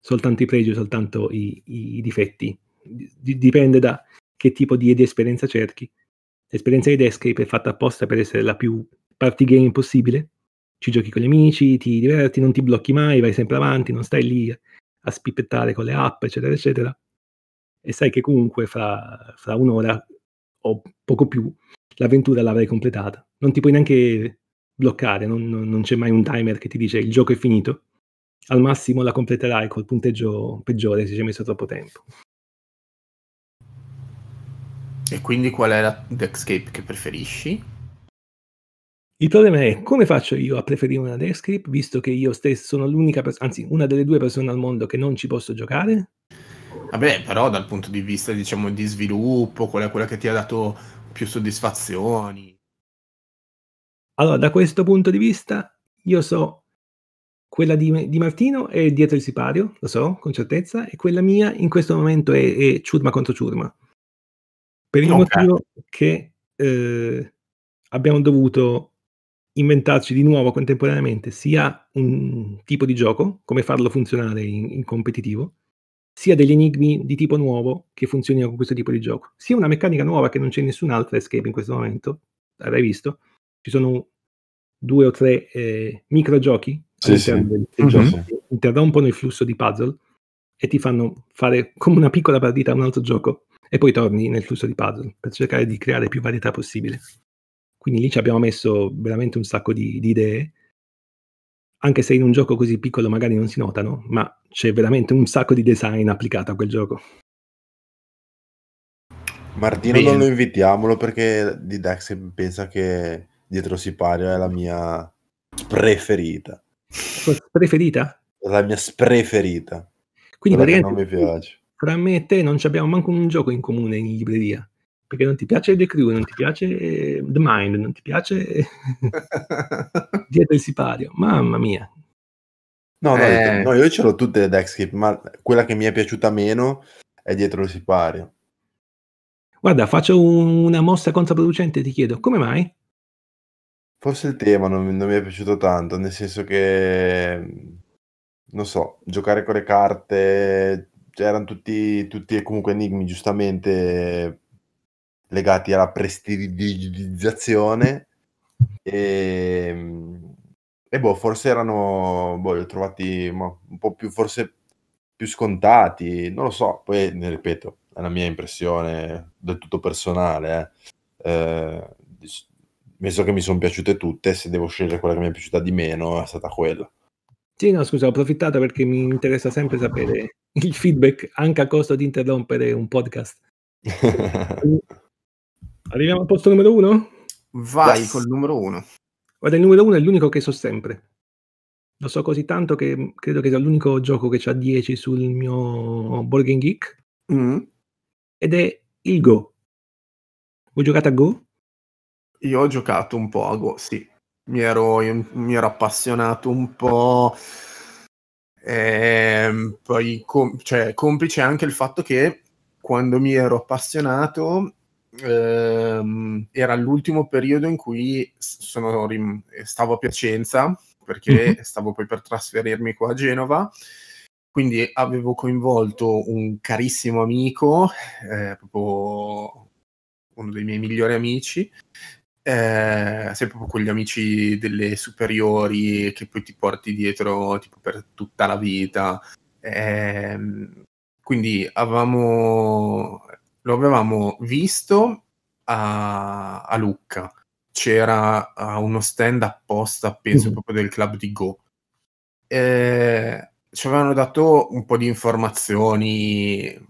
soltanto i pregi, soltanto i, i difetti. D- dipende da che tipo di, di esperienza cerchi. L'esperienza di Descape è fatta apposta per essere la più party game possibile. Ci giochi con gli amici, ti diverti, non ti blocchi mai, vai sempre avanti, non stai lì a spippettare con le app, eccetera, eccetera. E sai che comunque fra, fra un'ora o poco più l'avventura l'avrai completata. Non ti puoi neanche bloccare, non, non c'è mai un timer che ti dice il gioco è finito al massimo la completerai col punteggio peggiore se ci hai messo troppo tempo. E quindi qual è la escape che preferisci? Il problema è come faccio io a preferire una Descript visto che io stesso sono l'unica, pers- anzi una delle due persone al mondo che non ci posso giocare? Vabbè, però dal punto di vista diciamo di sviluppo, qual è quella che ti ha dato più soddisfazioni? Allora, da questo punto di vista, io so quella di, di, Martino è dietro il sipario, lo so con certezza, e quella mia in questo momento è, è ciurma contro ciurma. Per il okay. motivo che eh, abbiamo dovuto inventarci di nuovo contemporaneamente sia un tipo di gioco, come farlo funzionare in, in competitivo, sia degli enigmi di tipo nuovo che funzionino con questo tipo di gioco, sia una meccanica nuova che non c'è in nessun'altra escape in questo momento, l'avrai visto, ci sono due o tre eh, giochi sì, sì. del, del mm-hmm. gioco, interrompono il flusso di puzzle e ti fanno fare come una piccola partita a un altro gioco e poi torni nel flusso di puzzle per cercare di creare più varietà possibile. Quindi lì ci abbiamo messo veramente un sacco di, di idee, anche se in un gioco così piccolo magari non si notano, ma c'è veramente un sacco di design applicato a quel gioco. Martino Bene. non lo invitiamolo perché di Dex pensa che dietro Sipario è la mia preferita. La preferita? La mia spreferita. Quindi praticamente non mi piace. Fra me e te non abbiamo manco un gioco in comune in libreria. Perché non ti piace The Crew, non ti piace eh, The Mind, non ti piace Dietro il sipario. Mamma mia. No, no, eh... io, no io ce l'ho tutte le Dexkeep, ma quella che mi è piaciuta meno è Dietro il sipario. Guarda, faccio un, una mossa controproducente e ti chiedo, come mai? Forse il tema non, non mi è piaciuto tanto, nel senso che, non so, giocare con le carte, cioè erano tutti, tutti comunque enigmi giustamente legati alla prestidigitazione e, ehm, e boh, forse erano, boh, li ho trovati un po' più, forse più scontati, non lo so, poi ne ripeto, è la mia impressione del tutto personale, eh. Eh, penso che mi sono piaciute tutte, se devo scegliere quella che mi è piaciuta di meno è stata quella. Sì, no, scusa, ho approfittato perché mi interessa sempre sapere il feedback, anche a costo di interrompere un podcast. Arriviamo al posto numero uno? Vai yes. col numero uno. Guarda, il numero uno è l'unico che so sempre. Lo so così tanto che credo che sia l'unico gioco che ha 10 sul mio Board Geek. Mm. Ed è il Go. Voi giocate a Go? io ho giocato un po' a Go, sì, mi ero, mi ero appassionato un po'. E ehm, poi, com- cioè, complice anche il fatto che quando mi ero appassionato ehm, era l'ultimo periodo in cui rim- stavo a Piacenza perché mm-hmm. stavo poi per trasferirmi qua a Genova. Quindi avevo coinvolto un carissimo amico, eh, proprio uno dei miei migliori amici, eh, sempre con gli amici delle superiori che poi ti porti dietro tipo, per tutta la vita. Eh, quindi avevamo, lo avevamo visto a, a Lucca. C'era uh, uno stand apposta, penso mm. proprio del club di Go. Eh, ci avevano dato un po' di informazioni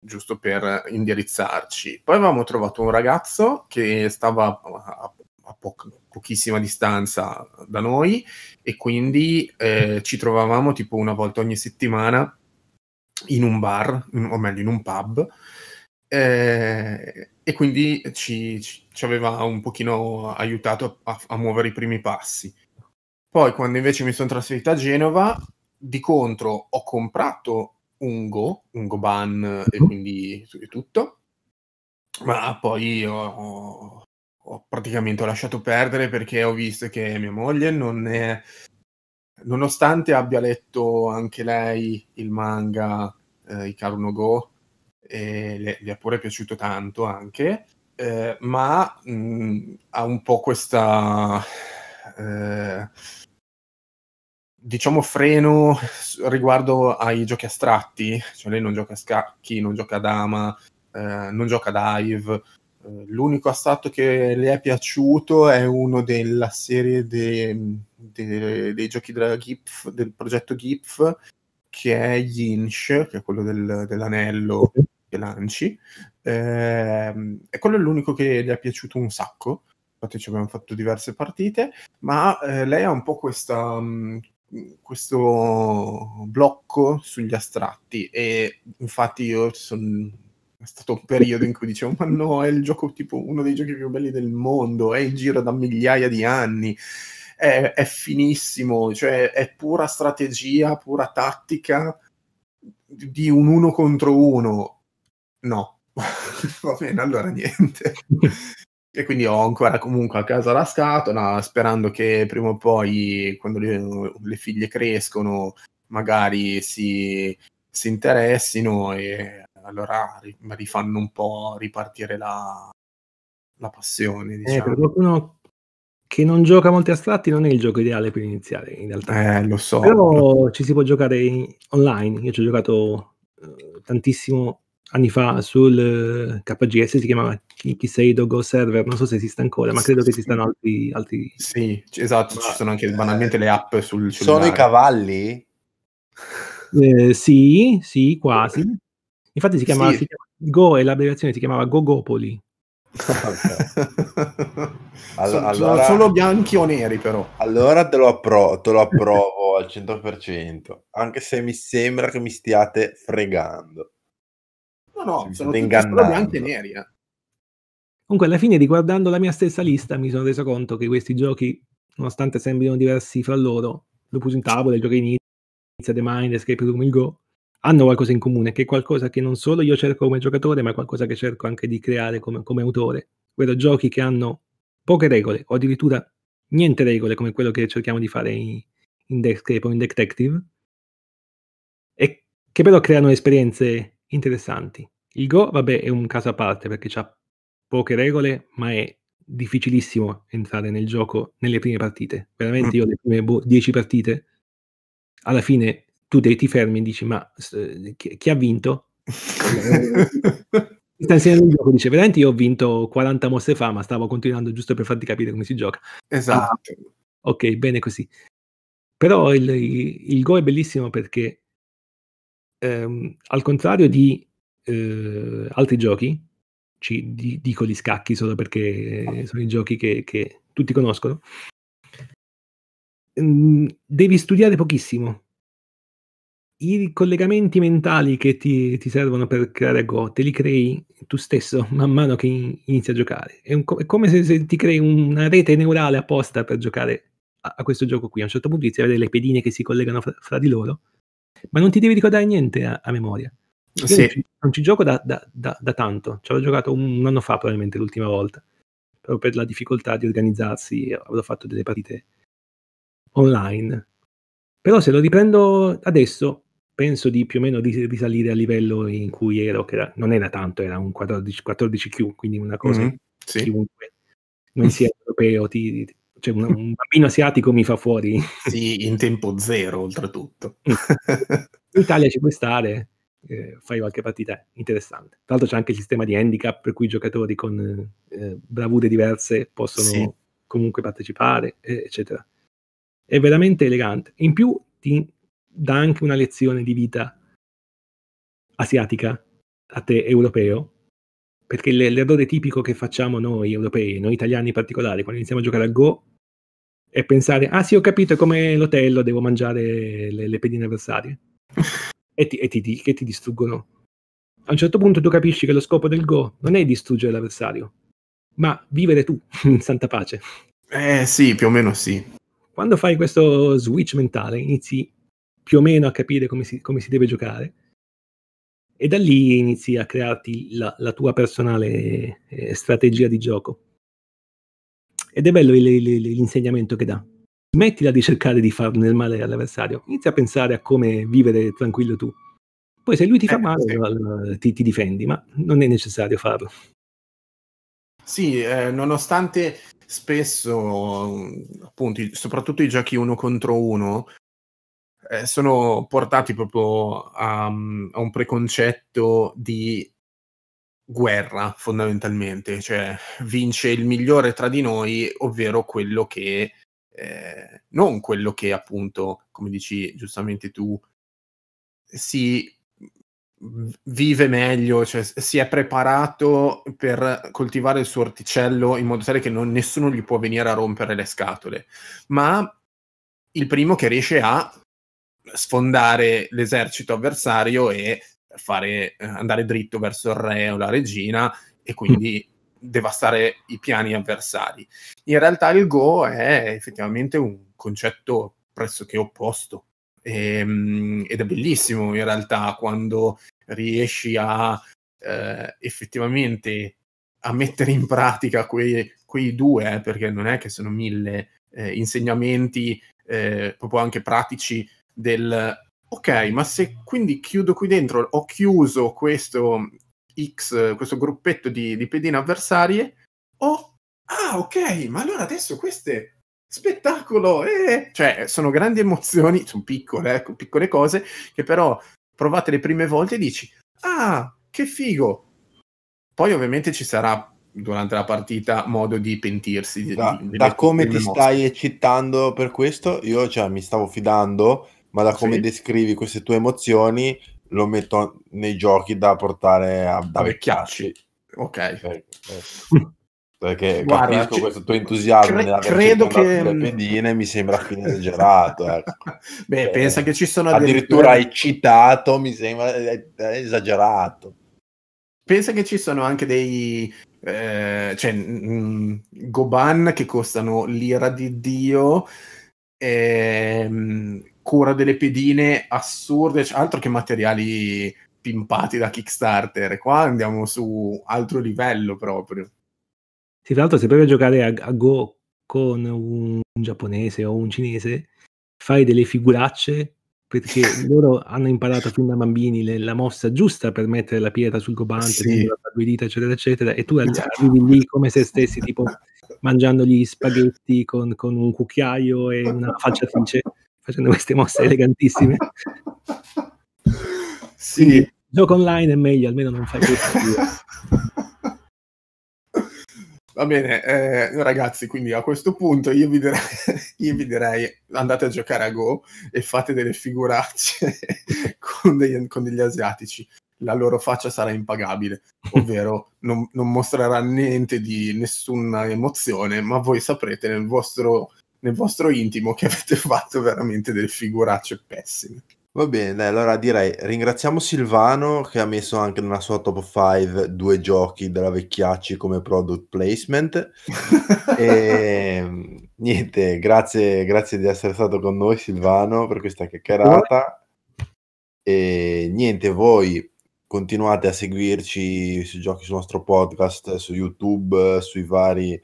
giusto per indirizzarci. Poi avevamo trovato un ragazzo che stava a, a po- pochissima distanza da noi e quindi eh, ci trovavamo tipo una volta ogni settimana in un bar, in, o meglio in un pub, eh, e quindi ci, ci, ci, aveva un pochino aiutato a, a muovere i primi passi. Poi quando invece mi sono trasferito a Genova, di contro ho comprato un Go, Ungo, Ungoban e quindi e tutto. Ma poi ho, ho, praticamente ho lasciato perdere perché ho visto che mia moglie non è, nonostante abbia letto anche lei il manga eh, Ikaru no Go, e le, le è pure piaciuto tanto anche, eh, ma mh, mm, ha un po' questa... Eh, diciamo, freno riguardo ai giochi astratti, cioè lei non gioca a scacchi, non gioca a dama, eh, non gioca a dive. Eh, l'unico astratto che le è piaciuto è uno della serie de, de, dei giochi della GIF, del progetto GIF, che è Yinsh, che è quello del, dell'anello che lanci. Eh, e quello è l'unico che le è piaciuto un sacco infatti ci abbiamo fatto diverse partite, ma eh, lei ha un po' questa, mm, questo blocco sugli astratti e infatti io sono è stato un periodo in cui dicevo ma no è il gioco tipo uno dei giochi più belli del mondo è in giro da migliaia di anni è, è finissimo cioè è pura strategia pura tattica di un uno contro uno no va bene allora niente e quindi ho ancora comunque a casa la scatola, sperando che prima o poi, quando le, le figlie crescono, magari si, si, interessino e allora rifanno un po' ripartire la, la passione. Diciamo. Eh, per diciamo. qualcuno che non gioca molti astratti non è il gioco ideale per iniziare, in realtà. Eh, lo so. Però lo... ci si può giocare online, io ci ho giocato eh, tantissimo anni fa sul eh, KGS si chiamava Kiseido Go Server, non so se esiste ancora, ma credo che esistano altri... altri... Sì, esatto, ma, ci sono anche eh, banalmente le app sul cellulare. Sono i cavalli? Eh, sì, sì, quasi. Infatti si chiama, sì. si chiama Go e l'abbreviazione si chiamava Gogopoli. allora, sono, sono solo bianchi o neri però allora te lo, appro- te lo approvo al 100% anche se mi sembra che mi stiate fregando No, no, Se sono tutte strade e neri. Eh. Comunque, alla fine, riguardando la mia stessa lista, mi sono reso conto che questi giochi, nonostante sembrino diversi fra loro, Lupus in tavola, il gioco inizia, The Mind, Escape Room, il Go, hanno qualcosa in comune, che è qualcosa che non solo io cerco come giocatore, ma è qualcosa che cerco anche di creare come, come autore. Ovvero giochi che hanno poche regole, o addirittura niente regole, come quello che cerchiamo di fare in, in Deathscape o in Detective, e che però creano esperienze interessanti. Il Go, vabbè, è un caso a parte perché ha poche regole, ma è difficilissimo entrare nel gioco nelle prime partite. Veramente io mm. le prime 10 boh, partite, alla fine tu te, ti fermi e dici ma eh, chi, chi, ha vinto? Sta insegnando il gioco, dice veramente io ho vinto 40 mosse fa, ma stavo continuando giusto per farti capire come si gioca. Esatto. Ah, ok, bene così. Però il, il, il Go è bellissimo perché ehm, al contrario di eh, altri giochi, ci, di, dico gli scacchi solo perché sono i giochi che, che tutti conoscono, ehm, devi studiare pochissimo. I collegamenti mentali che ti, ti, servono per creare Go te li crei tu stesso man mano che in, inizi a giocare. È, un, è come se, se, ti crei una rete neurale apposta per giocare a, a questo gioco qui. A un certo punto inizi a vedere le pedine che si collegano fra, fra di loro ma non ti devi ricordare niente a, a memoria. Sì. Non, ci, non, ci, gioco da, da, da, da tanto, ci avevo giocato un, un, anno fa probabilmente l'ultima volta, proprio per la difficoltà di organizzarsi, avevo fatto delle partite online. Però se lo riprendo adesso, penso di più o meno risalire al livello in cui ero, che era, non era tanto, era un 14, q quindi una cosa mm-hmm, sì. chiunque, non sia europeo, ti, cioè un, un bambino asiatico mi fa fuori. Sì, in tempo zero oltretutto. Mm. in Italia ci puoi stare, eh, fai qualche partita interessante. Tra l'altro c'è anche il sistema di handicap per cui i giocatori con eh, bravure diverse possono sì. comunque partecipare, eh, eccetera. È veramente elegante. In più ti dà anche una lezione di vita asiatica a te europeo perché l'errore tipico che facciamo noi europei, noi italiani in particolare, quando iniziamo a giocare a Go, è pensare, ah sì ho capito, è come l'otello, devo mangiare le, le pedine avversarie. e, ti, e ti, che ti distruggono. A un certo punto tu capisci che lo scopo del Go non è distruggere l'avversario, ma vivere tu in santa pace. Eh sì, più o meno sì. Quando fai questo switch mentale inizi più o meno a capire come si, come si deve giocare e da lì inizi a crearti la, la tua personale eh, strategia di gioco. Ed è bello il, il, l'insegnamento che dà. Smettila di cercare di farne il male all'avversario, inizia a pensare a come vivere tranquillo tu. Poi se lui ti fa eh, male sì. ti, ti, difendi, ma non è necessario farlo. Sì, eh, nonostante spesso, mm, appunto, soprattutto i giochi uno contro uno, eh, sono portati proprio a, mm, a un preconcetto di guerra fondamentalmente, cioè vince il migliore tra di noi, ovvero quello che eh, non quello che appunto, come dici giustamente tu, si vive meglio, cioè si è preparato per coltivare il suo orticello in modo tale che non, nessuno gli può venire a rompere le scatole, ma il primo che riesce a sfondare l'esercito avversario e fare, eh, andare dritto verso il re o la regina e quindi mm. devastare i piani avversari. In realtà il Go è effettivamente un concetto pressoché opposto e, ehm, ed è bellissimo in realtà quando riesci a eh, effettivamente a mettere in pratica quei, quei due, eh, perché non è che sono mille eh, insegnamenti eh, proprio anche pratici del ok, ma se quindi chiudo qui dentro, ho chiuso questo X, questo gruppetto di, di pedine avversarie, ho ah, ok, ma allora adesso queste spettacolo! Eh! Cioè, sono grandi emozioni, sono piccole, ecco, piccole cose che però provate le prime volte e dici ah, che figo! Poi ovviamente ci sarà durante la partita modo di pentirsi. Da, di, di da come ti mostre. stai eccitando per questo, io cioè, mi stavo fidando ma da come sì. descrivi queste tue emozioni lo metto nei giochi da portare a, da vecchiacci. Ok. Ecco. Perché Guarda, capisco c- questo tuo entusiasmo cre- credo che pedine mi sembra fine esagerato. Ecco. Beh, eh, pensa che ci sono addirittura... addirittura hai mi sembra esagerato. Pensa che ci sono anche dei eh, cioè, mh, Goban che costano l'ira di Dio ehm, ancora delle pedine assurde, cioè, altro che materiali pimpati da Kickstarter, qua andiamo su altro livello proprio. Sì, tra l'altro se provi a giocare a, a Go con un, un giapponese o un cinese, fai delle figuracce perché loro hanno imparato fin da bambini le, la mossa giusta per mettere la pietra sul gobante, sì. la due dita, eccetera, eccetera, e tu arrivi lì come se stessi tipo mangiando gli spaghetti con, con un cucchiaio e una facciatrice facendo queste mosse elegantissime. sì. Quindi, gioco online è meglio, almeno non fai questo. Va bene, eh, ragazzi, quindi a questo punto io vi, direi, io vi, direi, andate a giocare a Go e fate delle figuracce con degli, con degli asiatici. La loro faccia sarà impagabile, ovvero non, non mostrerà niente di nessuna emozione, ma voi saprete nel vostro nel vostro intimo che avete fatto veramente delle figuracce pessime. Va bene, dai, allora direi ringraziamo Silvano che ha messo anche nella sua top 5 due giochi della vecchiacci come product placement. e ehm, niente, grazie, grazie di essere stato con noi Silvano per questa chiacchierata. E niente, voi continuate a seguirci sui giochi sul nostro podcast, su YouTube, sui vari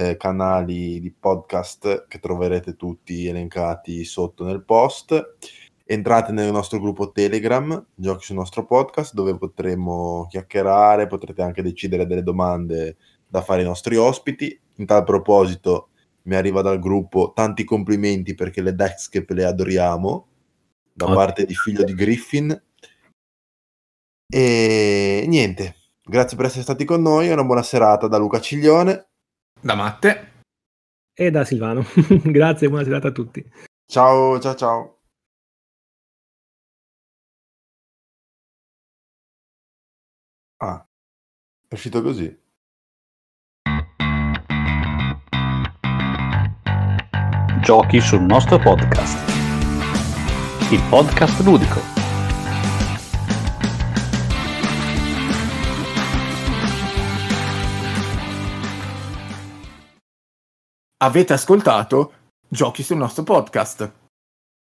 eh, canali di podcast che troverete tutti elencati sotto nel post. Entrate nel nostro gruppo Telegram, giochi sul nostro podcast, dove potremo chiacchierare, potrete anche decidere delle domande da fare ai nostri ospiti. In tal proposito, mi arriva dal gruppo tanti complimenti perché le Dexcap le adoriamo da oh. parte di figlio di Griffin. E niente, grazie per essere stati con noi, una buona serata da Luca Ciglione da Matte e da Silvano. Grazie e buona serata a tutti. Ciao, ciao, ciao. Ah, è uscito così. Giochi sul nostro podcast. Il podcast ludico avete ascoltato giochi sul nostro podcast.